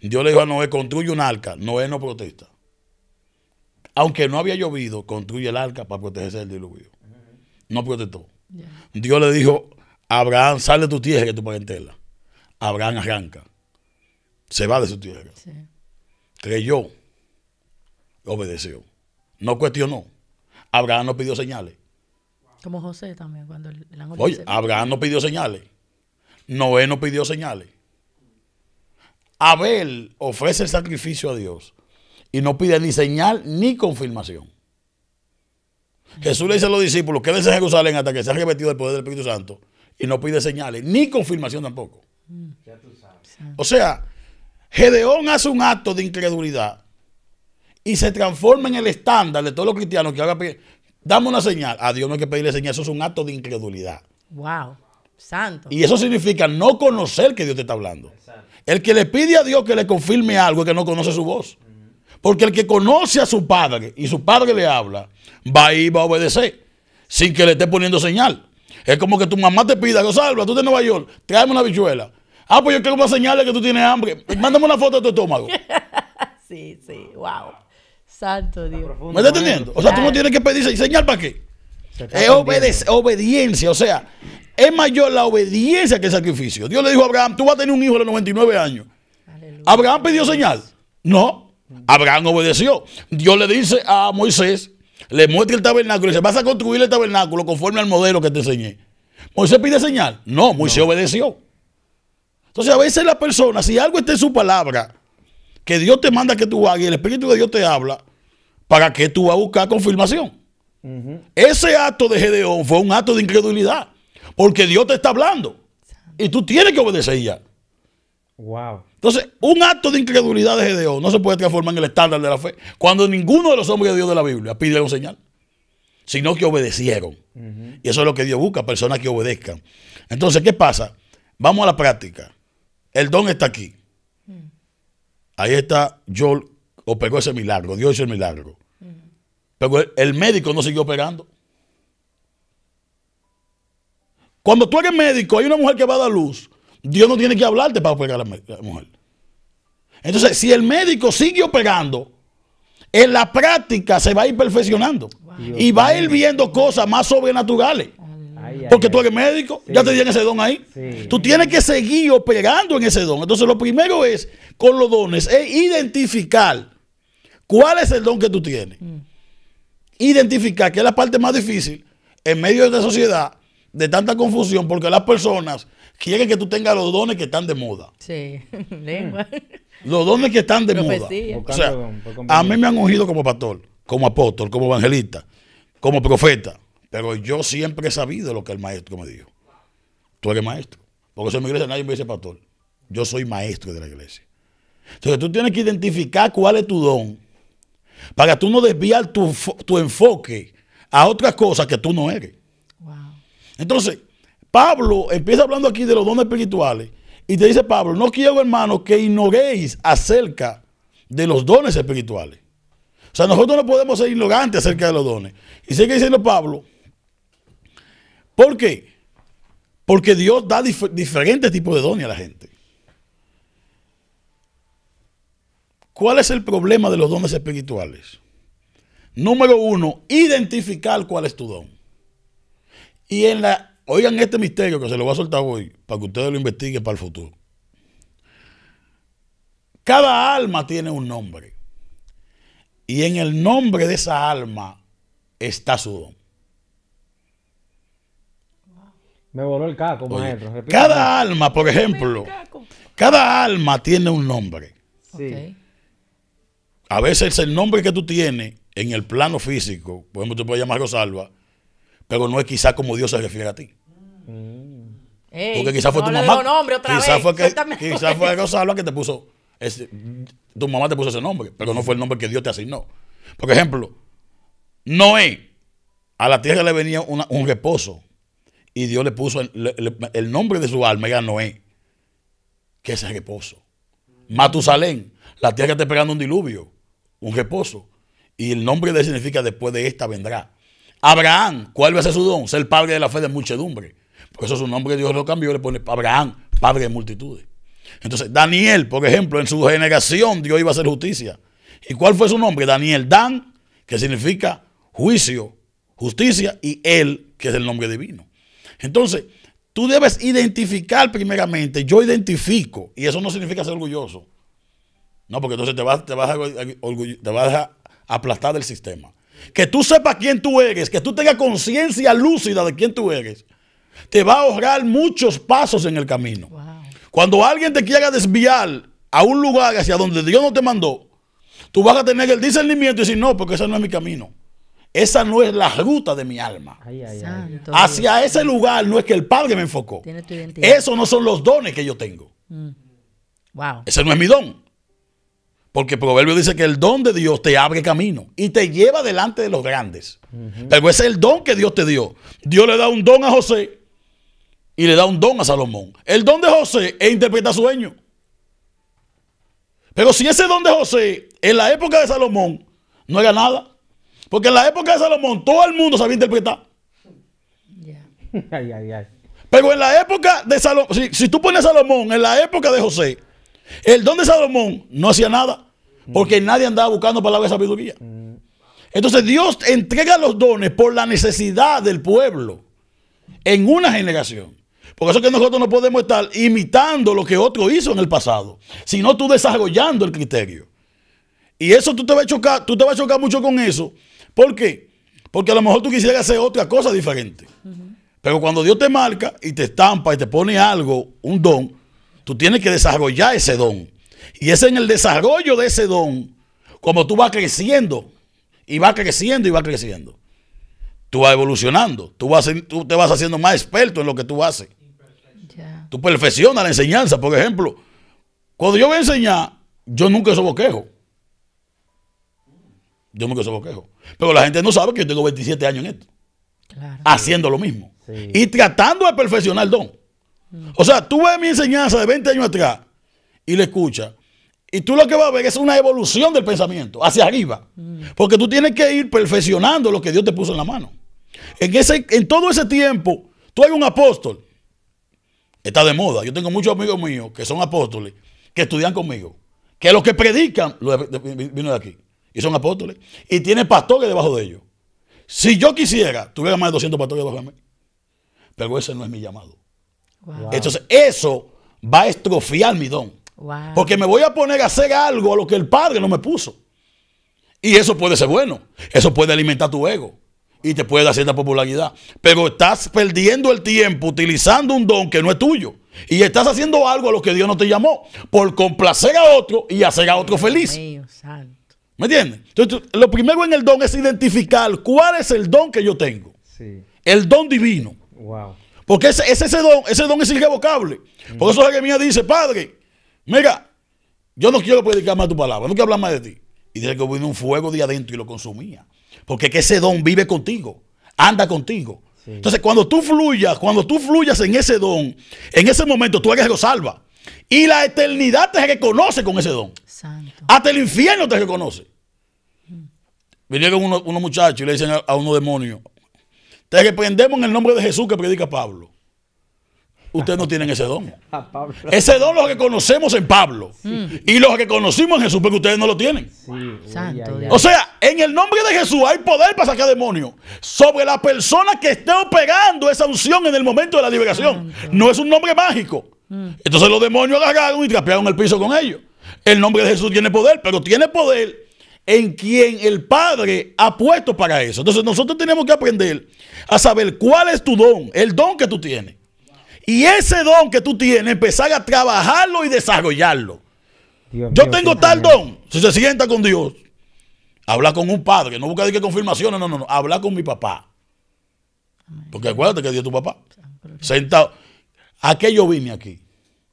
Dios le dijo a Noé, construye un arca. Noé no protesta. Aunque no había llovido, construye el arca para protegerse del diluvio. No protestó. Dios le dijo, Abraham, sale de tu tierra y tu parentela. Abraham arranca. Se va de su tierra. Creyó. Obedeció. No cuestionó. Abraham no pidió señales. Como José también, cuando el, ángel Oye, Abraham no pidió señales. Noé no pidió señales. Abel ofrece el sacrificio a Dios y no pide ni señal ni confirmación. Jesús le dice a los discípulos, quédense en Jerusalén hasta que se ha revestido el poder del Espíritu Santo y no pide señales, ni confirmación tampoco. O sea, Gedeón hace un acto de incredulidad y se transforma en el estándar de todos los cristianos que ahora Dame una señal. A Dios no hay que pedirle señal. Eso es un acto de incredulidad. Wow. Santo. Y eso significa no conocer que Dios te está hablando. El que le pide a Dios que le confirme algo es que no conoce su voz. Porque el que conoce a su padre y su padre le habla, va y va a obedecer sin que le esté poniendo señal. Es como que tu mamá te pida, salva, tú de Nueva York, tráeme una bichuela. Ah, pues yo quiero una señal de que tú tienes hambre. Mándame una foto de tu estómago. sí, sí, wow. Santo Dios. ¿Me entendiendo? O sea, tú no tienes que pedir señal para qué. Es obediencia, o sea, es mayor la obediencia que el sacrificio. Dios le dijo a Abraham, tú vas a tener un hijo de los 99 años. ¿Abraham pidió señal? No, Abraham obedeció. Dios le dice a Moisés, le muestra el tabernáculo y dice, vas a construir el tabernáculo conforme al modelo que te enseñé. ¿Moisés pide señal? No, Moisés obedeció. Entonces a veces la persona, si algo está en su palabra, que Dios te manda que tú hagas y el Espíritu de Dios te habla, ¿para qué tú vas a buscar confirmación? Ese acto de Gedeón fue un acto de incredulidad, porque Dios te está hablando y tú tienes que obedecer ya. Wow. Entonces, un acto de incredulidad de Gedeón no se puede transformar en el estándar de la fe, cuando ninguno de los hombres de Dios de la Biblia pide un señal, sino que obedecieron. Y eso es lo que Dios busca, personas que obedezcan. Entonces, ¿qué pasa? Vamos a la práctica. El don está aquí. Mm. Ahí está Joel operó ese milagro, Dios hizo el milagro. Pero el, médico no siguió operando. Cuando tú eres médico, hay una mujer que va a dar luz. Dios no tiene que hablarte para operar a la mujer. Entonces, si el médico sigue operando, en la práctica se va a ir perfeccionando y va a ir viendo cosas más sobrenaturales. Porque tú eres médico, ya te dieron ese don ahí. Tú tienes que seguir operando en ese don. Entonces, lo primero es, con los dones, es identificar ¿Cuál es el don que tú tienes? Mm. Identificar, que es la parte más difícil en medio de esta sociedad, de tanta confusión, porque las personas quieren que tú tengas los dones que están de moda. Sí, lengua. Mm. Los dones que están de moda. O sea, a mí me han ungido como pastor, como apóstol, como evangelista, como profeta. Pero yo siempre he sabido lo que el maestro me dijo. Tú eres maestro. Porque soy mi iglesia, nadie me dice pastor. Yo soy maestro de la iglesia. Entonces tú tienes que identificar cuál es tu don para tú no desviar tu, enfoque a otras cosas que tú no eres. Entonces, Pablo empieza hablando aquí de los dones espirituales y te dice Pablo, no quiero hermano, que ignoréis acerca de los dones espirituales. O sea, nosotros no podemos ser ignorantes acerca de los dones. Y sigue diciendo Pablo, ¿por qué? Porque Dios da diferentes tipos de dones a la gente. ¿Cuál es el problema de los dones espirituales? Número uno, identificar cuál es tu don. Y en la, oigan este misterio que se lo voy a soltar hoy para que ustedes lo investiguen para el futuro. Cada alma tiene un nombre. Y en el nombre de esa alma está su don. Me voló el caco, maestro. Cada alma, por ejemplo, cada alma tiene un nombre a veces el nombre que tú tienes en el plano físico, por ejemplo, tú puedes llamar Rosalba, pero no es quizá como Dios se refiere a ti. Mm. Porque quizás fue tu mamá. quizás fue, que, Rosalba que te puso. tu mamá te puso ese nombre, pero no fue el nombre que Dios te asignó. Por ejemplo, Noé, a la tierra le venía un reposo y Dios le puso el, nombre de su alma era Noé, que es el reposo. Matusalén, la tierra que está esperando un diluvio un reposo. Y el nombre de él significa después de esta vendrá. Abraham, ¿cuál va a ser su don? Ser padre de la fe de muchedumbre. Por eso su nombre Dios lo cambió, le pone Abraham, padre de multitudes. Entonces, Daniel, por ejemplo, en su generación Dios iba a hacer justicia. ¿Y cuál fue su nombre? Daniel Dan, que significa juicio, justicia, y él, que es el nombre divino. Entonces, tú debes identificar primeramente, yo identifico, y eso no significa ser orgulloso. No, porque entonces te vas, te vas, a, te aplastar del sistema. Que tú sepas quién tú eres, que tú tengas conciencia lúcida de quién tú eres, te va a ahorrar muchos pasos en el camino. Cuando alguien te quiera desviar a un lugar hacia donde Dios no te mandó, tú vas a tener el discernimiento y decir, no, porque ese no es mi camino. Esa no es la ruta de mi alma. Hacia ese lugar no es que el Padre me enfocó. Esos no son los dones que yo tengo. Mm. Wow. Ese no es mi don. Porque Proverbio dice que el don de Dios te abre camino y te lleva delante de los grandes. Pero ese es el don que Dios te dio. Dios le da un don a José y le da un don a Salomón. El don de José es interpretar sueños. Pero si ese don de José en la época de Salomón no era nada. Porque en la época de Salomón todo el mundo sabía interpretar. Pero en la época de Salomón, si, si tú pones a Salomón en la época de José, el don de Salomón no hacía nada, porque nadie andaba buscando palabras de sabiduría. Entonces Dios entrega los dones por la necesidad del pueblo en una generación. Por eso que nosotros no podemos estar imitando lo que otro hizo en el pasado, sino tú desarrollando el criterio. Y eso tú te vas a chocar, tú te vas a chocar mucho con eso. ¿Por qué? Porque a lo mejor tú quisieras hacer otra cosa diferente. Pero cuando Dios te marca y te estampa y te pone algo, un don, Tú tienes que desarrollar ese don. Y es en el desarrollo de ese don como tú vas creciendo y vas creciendo y vas creciendo. Tú vas evolucionando, tú, vas, tú te vas haciendo más experto en lo que tú haces. Tú perfeccionas la enseñanza, por ejemplo. Cuando yo voy a enseñar, yo nunca soy boquejo. Yo nunca soy boquejo. Pero la gente no sabe que yo tengo 27 años en esto. Haciendo lo mismo. Y tratando de perfeccionar el don. O sea, tú ves mi enseñanza de 20 años atrás y la escuchas. Y tú lo que vas a ver es una evolución del pensamiento hacia arriba. Porque tú tienes que ir perfeccionando lo que Dios te puso en la mano. En, ese, en todo ese tiempo, tú hay un apóstol. Está de moda. Yo tengo muchos amigos míos que son apóstoles, que estudian conmigo. Que los que predican lo vino de aquí. Y son apóstoles. Y tienen pastores debajo de ellos. Si yo quisiera, tuviera más de 200 pastores debajo de mí. Pero ese no es mi llamado. Entonces, eso va a estrofiar mi don. Porque me voy a poner a hacer algo a lo que el Padre no me puso. Y eso puede ser bueno. Eso puede alimentar tu ego. Y te puede dar cierta popularidad. Pero estás perdiendo el tiempo utilizando un don que no es tuyo. Y estás haciendo algo a lo que Dios no te llamó. Por complacer a otro y hacer a otro feliz. ¿Me entiendes? Entonces, lo primero en el don es identificar cuál es el don que yo tengo. El don divino. Wow. Porque ese, ese, don, ese don es irrevocable. Por eso mía dice, Padre, mira, yo no quiero predicar más tu palabra, no quiero hablar más de ti. Y dice que vino un fuego de adentro y lo consumía. Porque ese don vive contigo, anda contigo. Entonces, cuando tú fluyas, cuando tú fluyas en ese don, en ese momento tú eres salva. Y la eternidad te reconoce con ese don. Hasta el infierno te reconoce. Vinieron unos uno muchachos y le dicen a, a uno demonio, reprendemos en el nombre de Jesús que predica Pablo. Ustedes no tienen ese don. Ese don lo reconocemos en Pablo. Y lo que en Jesús, porque ustedes no lo tienen. o sea, en el nombre de Jesús hay poder para sacar demonios. Sobre la persona que esté operando esa unción en el momento de la liberación. No es un nombre mágico. Mm. Entonces los demonios agarraron y trapearon el piso con ellos. El nombre de Jesús tiene poder, pero tiene poder en quien el Padre ha puesto para eso. Entonces nosotros tenemos que aprender a saber cuál es tu don, el don que tú tienes. Y ese don que tú tienes, empezar a trabajarlo y desarrollarlo. Yo tengo tal don. Si se sienta con Dios, habla con un padre, no busca de qué confirmación. no, no, no, habla con mi papá. Porque acuérdate que Dios es tu papá. Sentado. Aquello yo vine aquí?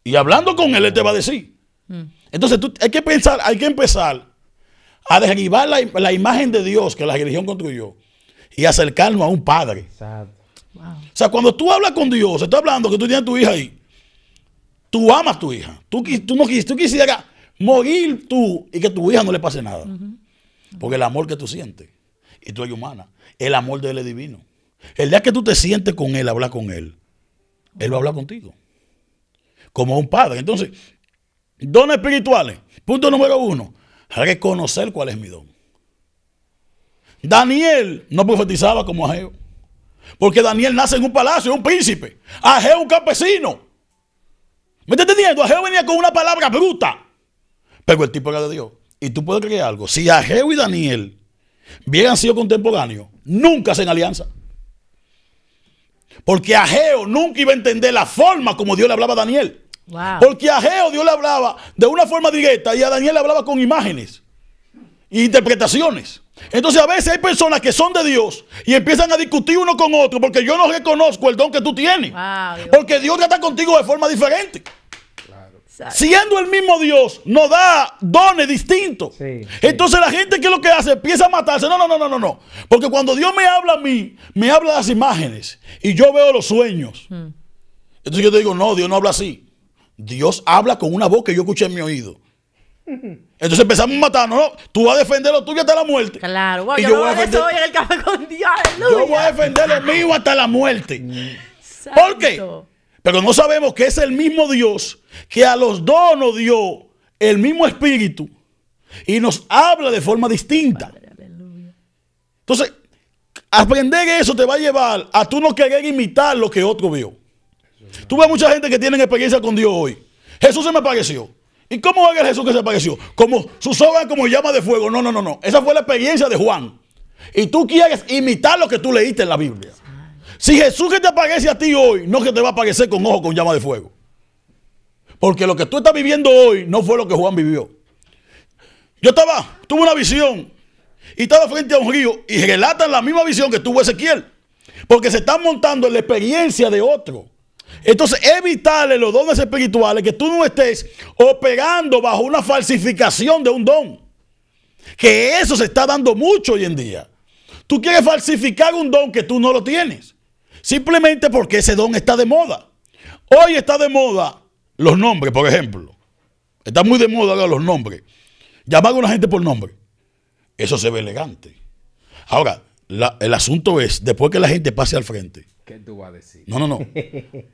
Y hablando con él, él te va a decir. Mm. Entonces tú, hay que pensar, hay que empezar a derribar la, imagen de Dios que la religión construyó y acercarnos a un padre. O sea, cuando tú hablas con Dios, está hablando que tú tienes tu hija ahí. Tú amas a tu hija. Tú, tú, no, quisieras morir tú y que a tu hija no le pase nada. Porque el amor que tú sientes, y tú eres humana, el amor de Él es divino. El día que tú te sientes con Él, hablas con Él, Él va a hablar contigo. Como un padre. Entonces, dones espirituales. Punto número uno reconocer cuál es mi don. Daniel no profetizaba como Ajeo Porque Daniel nace en un palacio, es un príncipe. Ageo un campesino. ¿Me estás entendiendo? Ageo venía con una palabra bruta. Pero el tipo era de Dios. Y tú puedes creer algo. Si Ajeo y Daniel hubieran sido contemporáneos, nunca hacen alianza. Porque Ajeo nunca iba a entender la forma como Dios le hablaba a Daniel. Porque a Geo Dios le hablaba de una forma directa y a Daniel le hablaba con imágenes e interpretaciones. Entonces a veces hay personas que son de Dios y empiezan a discutir uno con otro porque yo no reconozco el don que tú tienes. Porque Dios. ya está contigo de forma diferente. Siendo el mismo Dios, nos da dones distintos. Entonces la gente que lo que hace empieza a matarse. No, no, no, no, no, Porque cuando Dios me habla a mí, me habla las imágenes y yo veo los sueños. Hmm. Entonces yo te digo, no, Dios no habla así. Dios habla con una voz que yo escuché en mi oído. Entonces empezamos a matarnos. no, tú vas a defender lo tuyo hasta la muerte. Claro, yo, voy a defender, en el café con Dios, Yo voy a defender lo mío hasta la muerte. ¿Por qué? Pero no sabemos que es el mismo Dios que a los dos nos dio el mismo espíritu y nos habla de forma distinta. Entonces, aprender eso te va a llevar a tú no querer imitar lo que otro vio. Tú ves mucha gente que tiene experiencia con Dios hoy. Jesús se me apareció. ¿Y cómo era Jesús que se apareció? Como sus obras como llama de fuego. No, no, no, no. Esa fue la experiencia de Juan. Y tú quieres imitar lo que tú leíste en la Biblia. Si Jesús que te aparece a ti hoy, no es que te va a aparecer con ojo con llama de fuego. Porque lo que tú estás viviendo hoy no fue lo que Juan vivió. Yo estaba, tuve una visión y estaba frente a un río y relatan la misma visión que tuvo Ezequiel. Porque se están montando en la experiencia de otro. Entonces evitarle los dones espirituales que tú no estés operando bajo una falsificación de un don. Que eso se está dando mucho hoy en día. Tú quieres falsificar un don que tú no lo tienes. Simplemente porque ese don está de moda. Hoy está de moda los nombres, por ejemplo. Está muy de moda ahora los nombres. Llamar a una gente por nombre. Eso se ve elegante. Ahora, el asunto es, después que la gente pase al frente, ¿Qué tú vas a decir? No, no, no.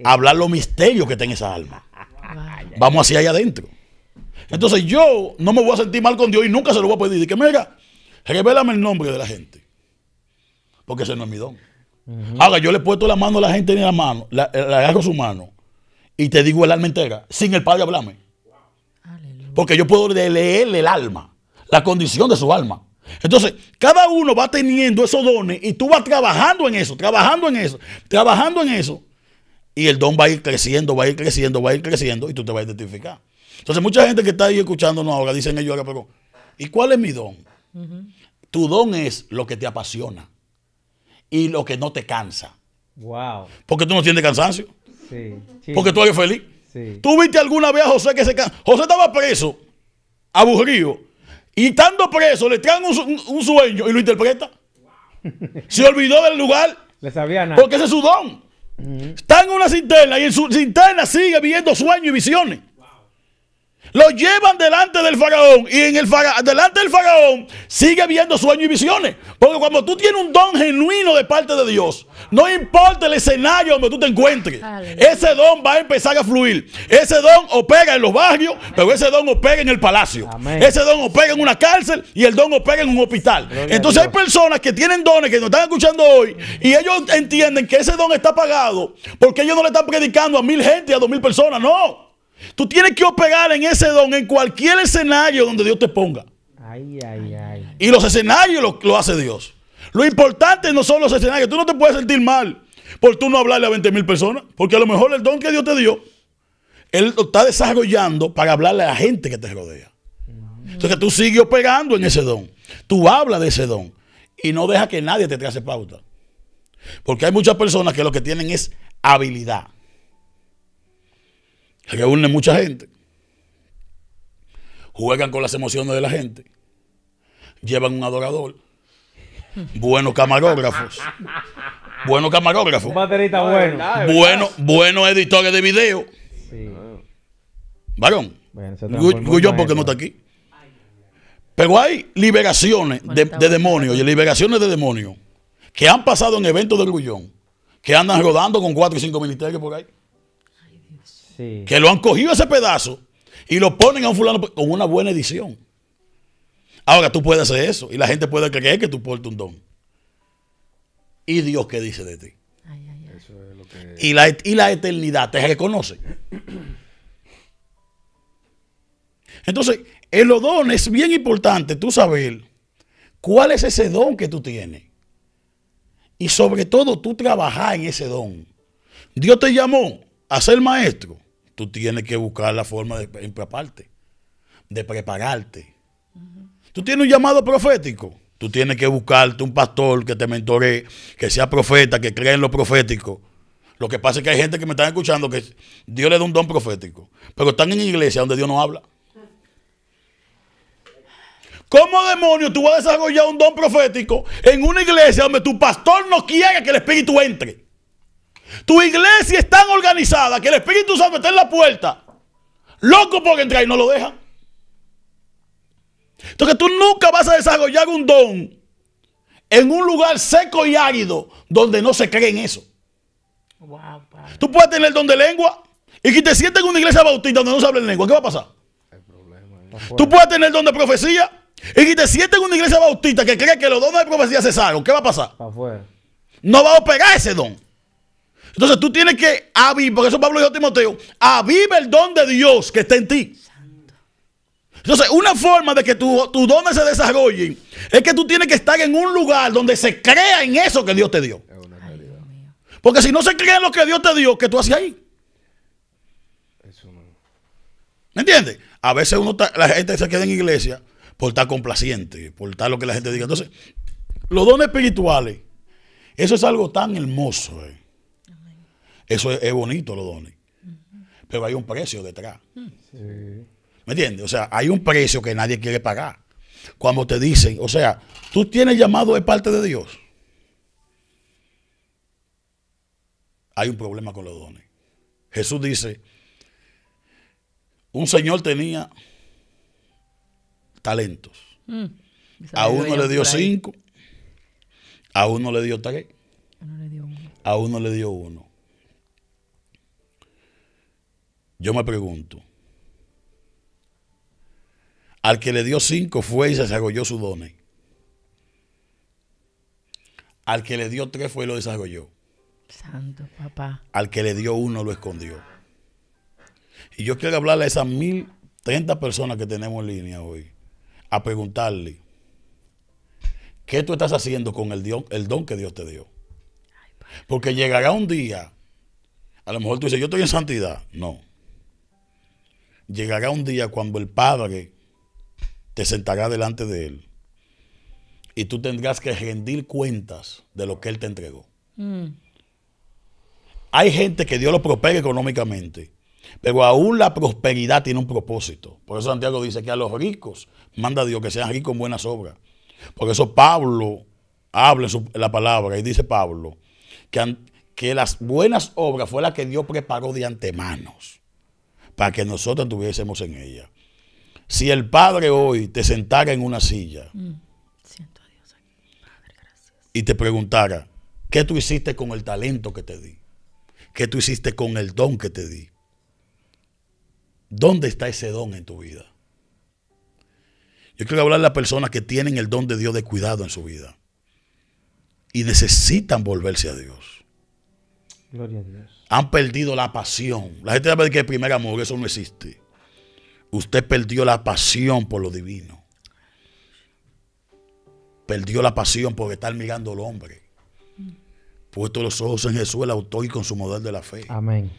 Hablar los misterios que tiene esa alma. Vamos hacia allá adentro. Entonces yo no me voy a sentir mal con Dios y nunca se lo voy a pedir. Dice mira, revélame el nombre de la gente. Porque ese no es mi don. Ahora yo le he puesto la mano a la gente en la mano, eh, le agarro su mano y te digo el alma entera, sin el Padre hablame Porque yo puedo leerle el alma, la condición de su alma. Entonces, cada uno va teniendo esos dones y tú vas trabajando en eso, trabajando en eso, trabajando en eso. Y el don va a ir creciendo, va a ir creciendo, va a ir creciendo y tú te vas a identificar. Entonces, mucha gente que está ahí escuchándonos ahora dicen ellos ahora, pero ¿y cuál es mi don? Tu don es lo que te apasiona y lo que no te cansa. Wow. Porque tú no tienes cansancio. Sí. Porque tú eres feliz. Sí. ¿Tú viste alguna vez a José que se cansa? José estaba preso, aburrido. Y estando preso, le traen un, sueño y lo interpreta. Se olvidó del lugar. Le sabía nada. Porque ese es su don. Está en una cinterna y en su cinterna sigue viviendo sueños y visiones. Lo llevan delante del faraón y en el delante del faraón sigue viendo sueños y visiones. Porque cuando tú tienes un don genuino de parte de Dios, no importa el escenario donde tú te encuentres, ese don va a empezar a fluir. Ese don opera en los barrios, pero ese don opera en el palacio. Ese don opera en una cárcel y el don opera en un hospital. Entonces hay personas que tienen dones que nos están escuchando hoy y ellos entienden que ese don está pagado porque ellos no le están predicando a mil gente, a dos mil personas, no. Tú tienes que operar en ese don en cualquier escenario donde Dios te ponga. Ay, ay, ay. Y los escenarios lo, hace Dios. Lo importante no son los escenarios. Tú no te puedes sentir mal por tú no hablarle a 20 mil personas. Porque a lo mejor el don que Dios te dio, Él lo está desarrollando para hablarle a la gente que te rodea. Entonces tú sigues operando en ese don. Tú hablas de ese don. Y no deja que nadie te, trace pauta. Porque hay muchas personas que lo que tienen es habilidad reúnen mucha gente. Juegan con las emociones de la gente. Llevan un adorador. Buenos camarógrafos. Buenos camarógrafos. Baterista bueno. Buenos editores de video. Sí. Varón. Grullón porque no está aquí. Pero hay liberaciones de, demonios y liberaciones de demonios que han pasado en eventos de Grullón, que andan rodando con cuatro y cinco militares por ahí. Que lo han cogido ese pedazo y lo ponen a un fulano con una buena edición. Ahora tú puedes hacer eso y la gente puede creer que tú portas un don. ¿Y Dios qué dice de ti? y, la, y la eternidad te reconoce. Entonces, en los dones es bien importante tú saber cuál es ese don que tú tienes. Y sobre todo tú trabajar en ese don. Dios te llamó a ser maestro tú tienes que buscar la forma de empaparte, de prepararte. Tú tienes un llamado profético. Tú tienes que buscarte un pastor que te mentore, que sea profeta, que crea en lo profético. Lo que pasa es que hay gente que me están escuchando que Dios le da un don profético, pero están en iglesia donde Dios no habla. ¿Cómo demonios tú vas a desarrollar un don profético en una iglesia donde tu pastor no quiere que el Espíritu entre? Tu iglesia es tan organizada que el Espíritu Santo está en la puerta. Loco por entrar y no lo deja Entonces tú nunca vas a desarrollar un don en un lugar seco y árido donde no se cree en eso. tú puedes tener don de lengua y que te sientes en una iglesia bautista donde no se habla lengua. ¿Qué va a pasar? Eh. Tú puedes tener don de profecía y que te sientes en una iglesia bautista que cree que los dones de profecía cesaron. ¿Qué va a pasar? No va a operar ese don. Entonces tú tienes que avivar, porque eso Pablo dijo a Timoteo, avive el don de Dios que está en ti. Entonces, una forma de que tus dones se desarrollen es que tú tienes que estar en un lugar donde se crea en eso que Dios te dio. Porque si no se cree en lo que Dios te dio, ¿qué tú haces ahí? ¿Me entiendes? A veces uno la gente se queda en iglesia por estar complaciente, por estar lo que la gente diga. Entonces, los dones espirituales, eso es algo tan hermoso. Eh. Eso es, bonito, los dones. Pero hay un precio detrás. ¿Me entiendes? O sea, hay un precio que nadie quiere pagar. Cuando te dicen, o sea, tú tienes llamado de parte de Dios. Hay un problema con los dones. Jesús dice, un señor tenía talentos. Mm. A uno le dio cinco, a uno le dio tres, a uno le dio uno. Yo me pregunto, al que le dio cinco fue y se desarrolló su don. Al que le dio tres fue y lo desarrolló. Santo papá. Al que le dio uno lo escondió. Y yo quiero hablarle a esas mil treinta personas que tenemos en línea hoy, a preguntarle, ¿qué tú estás haciendo con el, el don que Dios te dio? Porque llegará un día, a lo mejor tú dices, yo estoy en santidad. No llegará un día cuando el Padre te sentará delante de Él y tú tendrás que rendir cuentas de lo que Él te entregó. Mm. Hay gente que Dios lo prospere económicamente, pero aún la prosperidad tiene un propósito. Por eso Santiago dice que a los ricos manda Dios que sean ricos en buenas obras. Por eso Pablo habla en, la palabra y dice Pablo que, que las buenas obras fue la que Dios preparó de antemano para que nosotros estuviésemos en ella. Si el Padre hoy te sentara en una silla mm, y te preguntara, ¿qué tú hiciste con el talento que te di? ¿Qué tú hiciste con el don que te di? ¿Dónde está ese don en tu vida? Yo quiero hablar de las personas que tienen el don de Dios de cuidado en su vida y necesitan volverse a Dios. Gloria a Dios han perdido la pasión. La gente sabe que el primer amor, eso no existe. Usted perdió la pasión por lo divino. Perdió la pasión por estar mirando al hombre. Puesto los ojos en Jesús, el autor y modelo de la fe. Amén.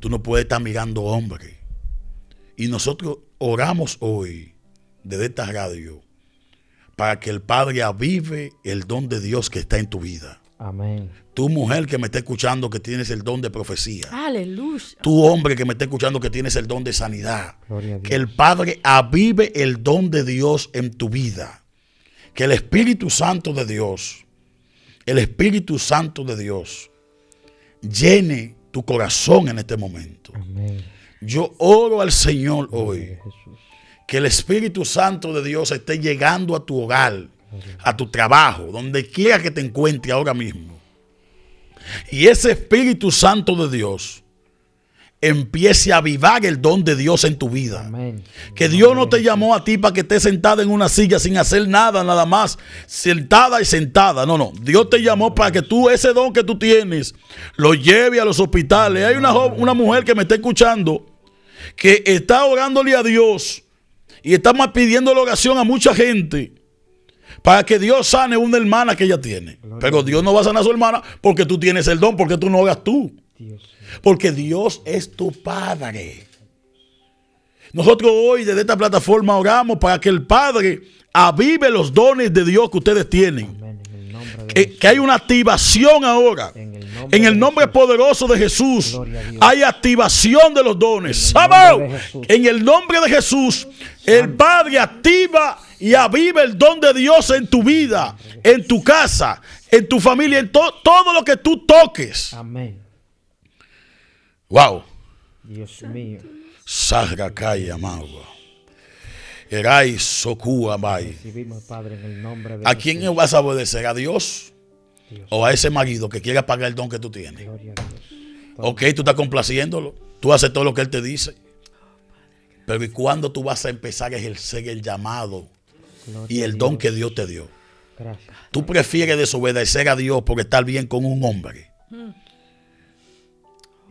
Tú no puedes estar mirando hombre. Y nosotros oramos hoy desde esta radio para que el Padre avive el don de Dios que está en tu vida. Amén. Tu mujer que me está escuchando que tienes el don de profecía. Aleluya. Tu hombre que me está escuchando que tienes el don de sanidad. Que el Padre avive el don de Dios en tu vida. Que el Espíritu Santo de Dios, el Espíritu Santo de Dios, llene tu corazón en este momento. Amén. Yo oro al Señor hoy. que el Espíritu Santo de Dios esté llegando a tu hogar a tu trabajo, donde quiera que te encuentre ahora mismo. Y ese Espíritu Santo de Dios empiece a avivar el don de Dios en tu vida. Que Dios no te llamó a ti para que estés sentada en una silla sin hacer nada, nada más, sentada y sentada. No, no. Dios te llamó para que tú ese don que tú tienes lo lleve a los hospitales. Hay una, una mujer que me está escuchando que está orándole a Dios y está pidiendo la oración a mucha gente para que Dios sane una hermana que ella tiene. Pero Dios no va a sanar a su hermana porque tú tienes el don, porque tú no hagas tú. Porque Dios es tu Padre. Nosotros hoy desde esta plataforma oramos para que el Padre avive los dones de Dios que ustedes tienen. Que, hay una activación ahora. En el nombre, poderoso de Jesús hay activación de los dones. En el, nombre de Jesús, el Padre activa y aviva el don de Dios en tu vida, en tu casa, en tu familia, en todo lo que tú toques. Amén. Wow. Dios mío. Salga calle, amado. Erai Sokua Mai. ¿A quién vas a obedecer? ¿A Dios? ¿O a ese marido que quiera pagar el don que tú tienes? Ok, tú estás complaciéndolo. Tú haces todo lo que él te dice. Pero ¿y cuándo tú vas a empezar a ejercer el llamado y el don que Dios te dio. Tú prefieres desobedecer a Dios por estar bien con un hombre. Hmm.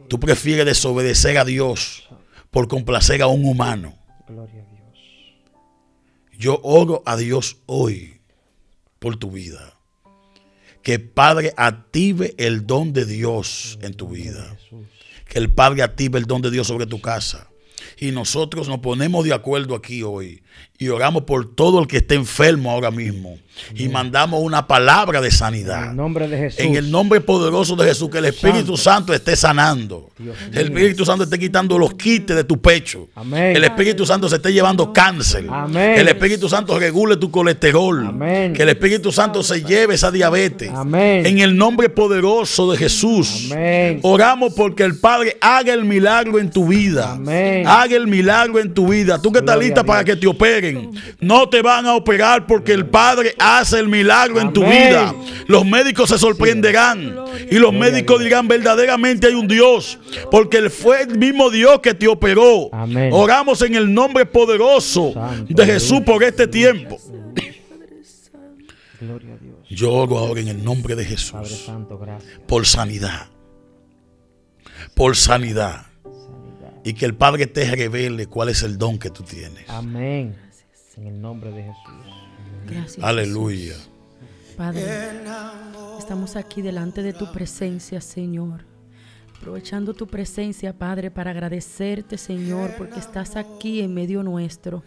Tú prefieres desobedecer a Dios por complacer a un humano. Yo oro a Dios hoy por tu vida. Que Padre active el don de Dios en tu vida. Que el Padre active el don de Dios sobre tu casa. Y nosotros nos ponemos de acuerdo aquí hoy y oramos por todo el que esté enfermo ahora mismo. Y mandamos una palabra de sanidad. En el nombre En el nombre poderoso de Jesús. Que el Espíritu Santo, esté sanando. el Espíritu Santo esté quitando los quites de tu pecho. Amén. El Espíritu Santo se esté llevando cáncer. Amén. El Espíritu Santo regule tu colesterol. Que el Espíritu Santo se lleve esa diabetes. En el nombre poderoso de Jesús. Oramos porque el Padre haga el milagro en tu vida. Haga el milagro en tu vida. Tú que estás lista para que te operen. No te van a operar porque el Padre hace el milagro en tu vida. Los médicos se sorprenderán y los médicos dirán verdaderamente hay un Dios porque él fue el mismo Dios que te operó. Oramos en el nombre poderoso de Jesús por este tiempo. yo oro ahora en el nombre de Jesús. por sanidad. Por sanidad y que el Padre te revele cuál es el don que tú tienes. Amén. En el nombre de Jesús. Gracias, Aleluya. Padre, estamos aquí delante de tu presencia, Señor. Aprovechando tu presencia, Padre, para agradecerte, Señor, porque estás aquí en medio nuestro.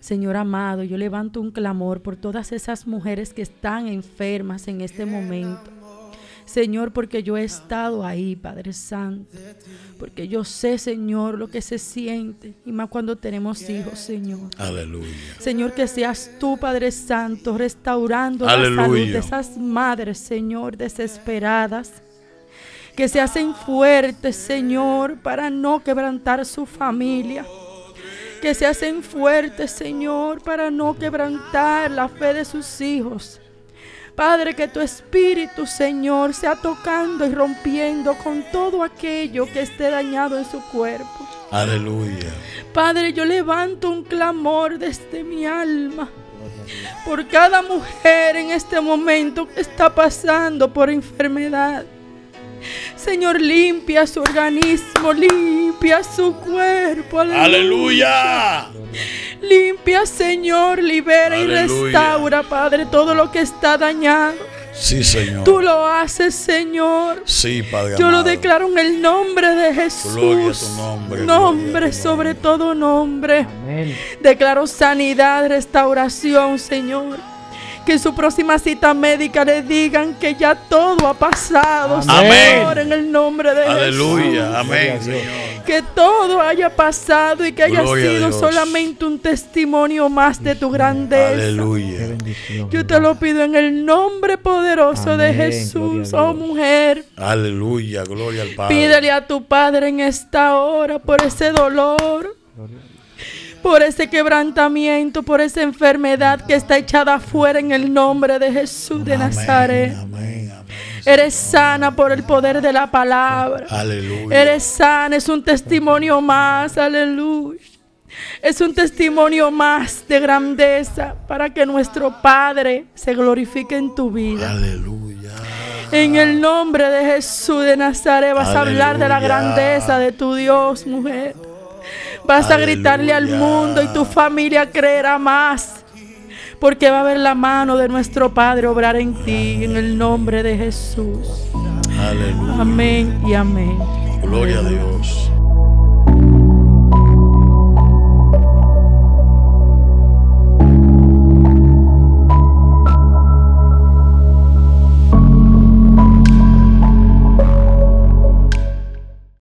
Señor amado, yo levanto un clamor por todas esas mujeres que están enfermas en este momento Señor, porque yo he estado ahí, Padre Santo. Porque yo sé, Señor, lo que se siente. Y más cuando tenemos hijos, Señor. Aleluya. Señor, que seas tú, Padre Santo, restaurando la salud de esas madres, Señor, desesperadas que se hacen fuertes, Señor, para no quebrantar su familia. Que se hacen fuertes, Señor, para no quebrantar la fe de sus hijos. Padre, que tu Espíritu, Señor, sea tocando y rompiendo con todo aquello que esté dañado en su cuerpo. Aleluya. Padre, yo levanto un clamor desde mi alma por cada mujer en este momento que está pasando por enfermedad. Señor, limpia su organismo, limpia su cuerpo. Aleluya. Limpia, Señor, libera y restaura, Padre, todo lo que está dañado. Sí, Señor. Tú lo haces, Señor. Sí, Padre. Yo lo declaro en el nombre de Jesús. Gloria a nombre. Nombre, sobre todo nombre. Declaro sanidad, restauración, Señor que en su próxima cita médica le digan que ya todo ha pasado. Señor, en el nombre de Aleluya. Amén. Que todo haya pasado y que haya sido solamente un testimonio más de tu grandeza. Aleluya. Yo te lo pido en el nombre poderoso de Jesús, oh mujer. Aleluya. Gloria al Padre. Pídele a tu Padre en esta hora por ese dolor por ese quebrantamiento, por esa enfermedad que está echada afuera en el nombre de Jesús de Nazaret. Eres sana por el poder de la palabra. Eres sana, es un testimonio más, aleluya. Es un testimonio más de grandeza para que nuestro Padre se glorifique en tu vida. Aleluya. En el nombre de Jesús de Nazaret vas a hablar de la grandeza de tu Dios, mujer. Vas a gritarle al mundo y tu familia creerá más. Porque va a ver la mano de nuestro Padre obrar en ti en el nombre de Jesús. Amén y amén. Gloria a Dios.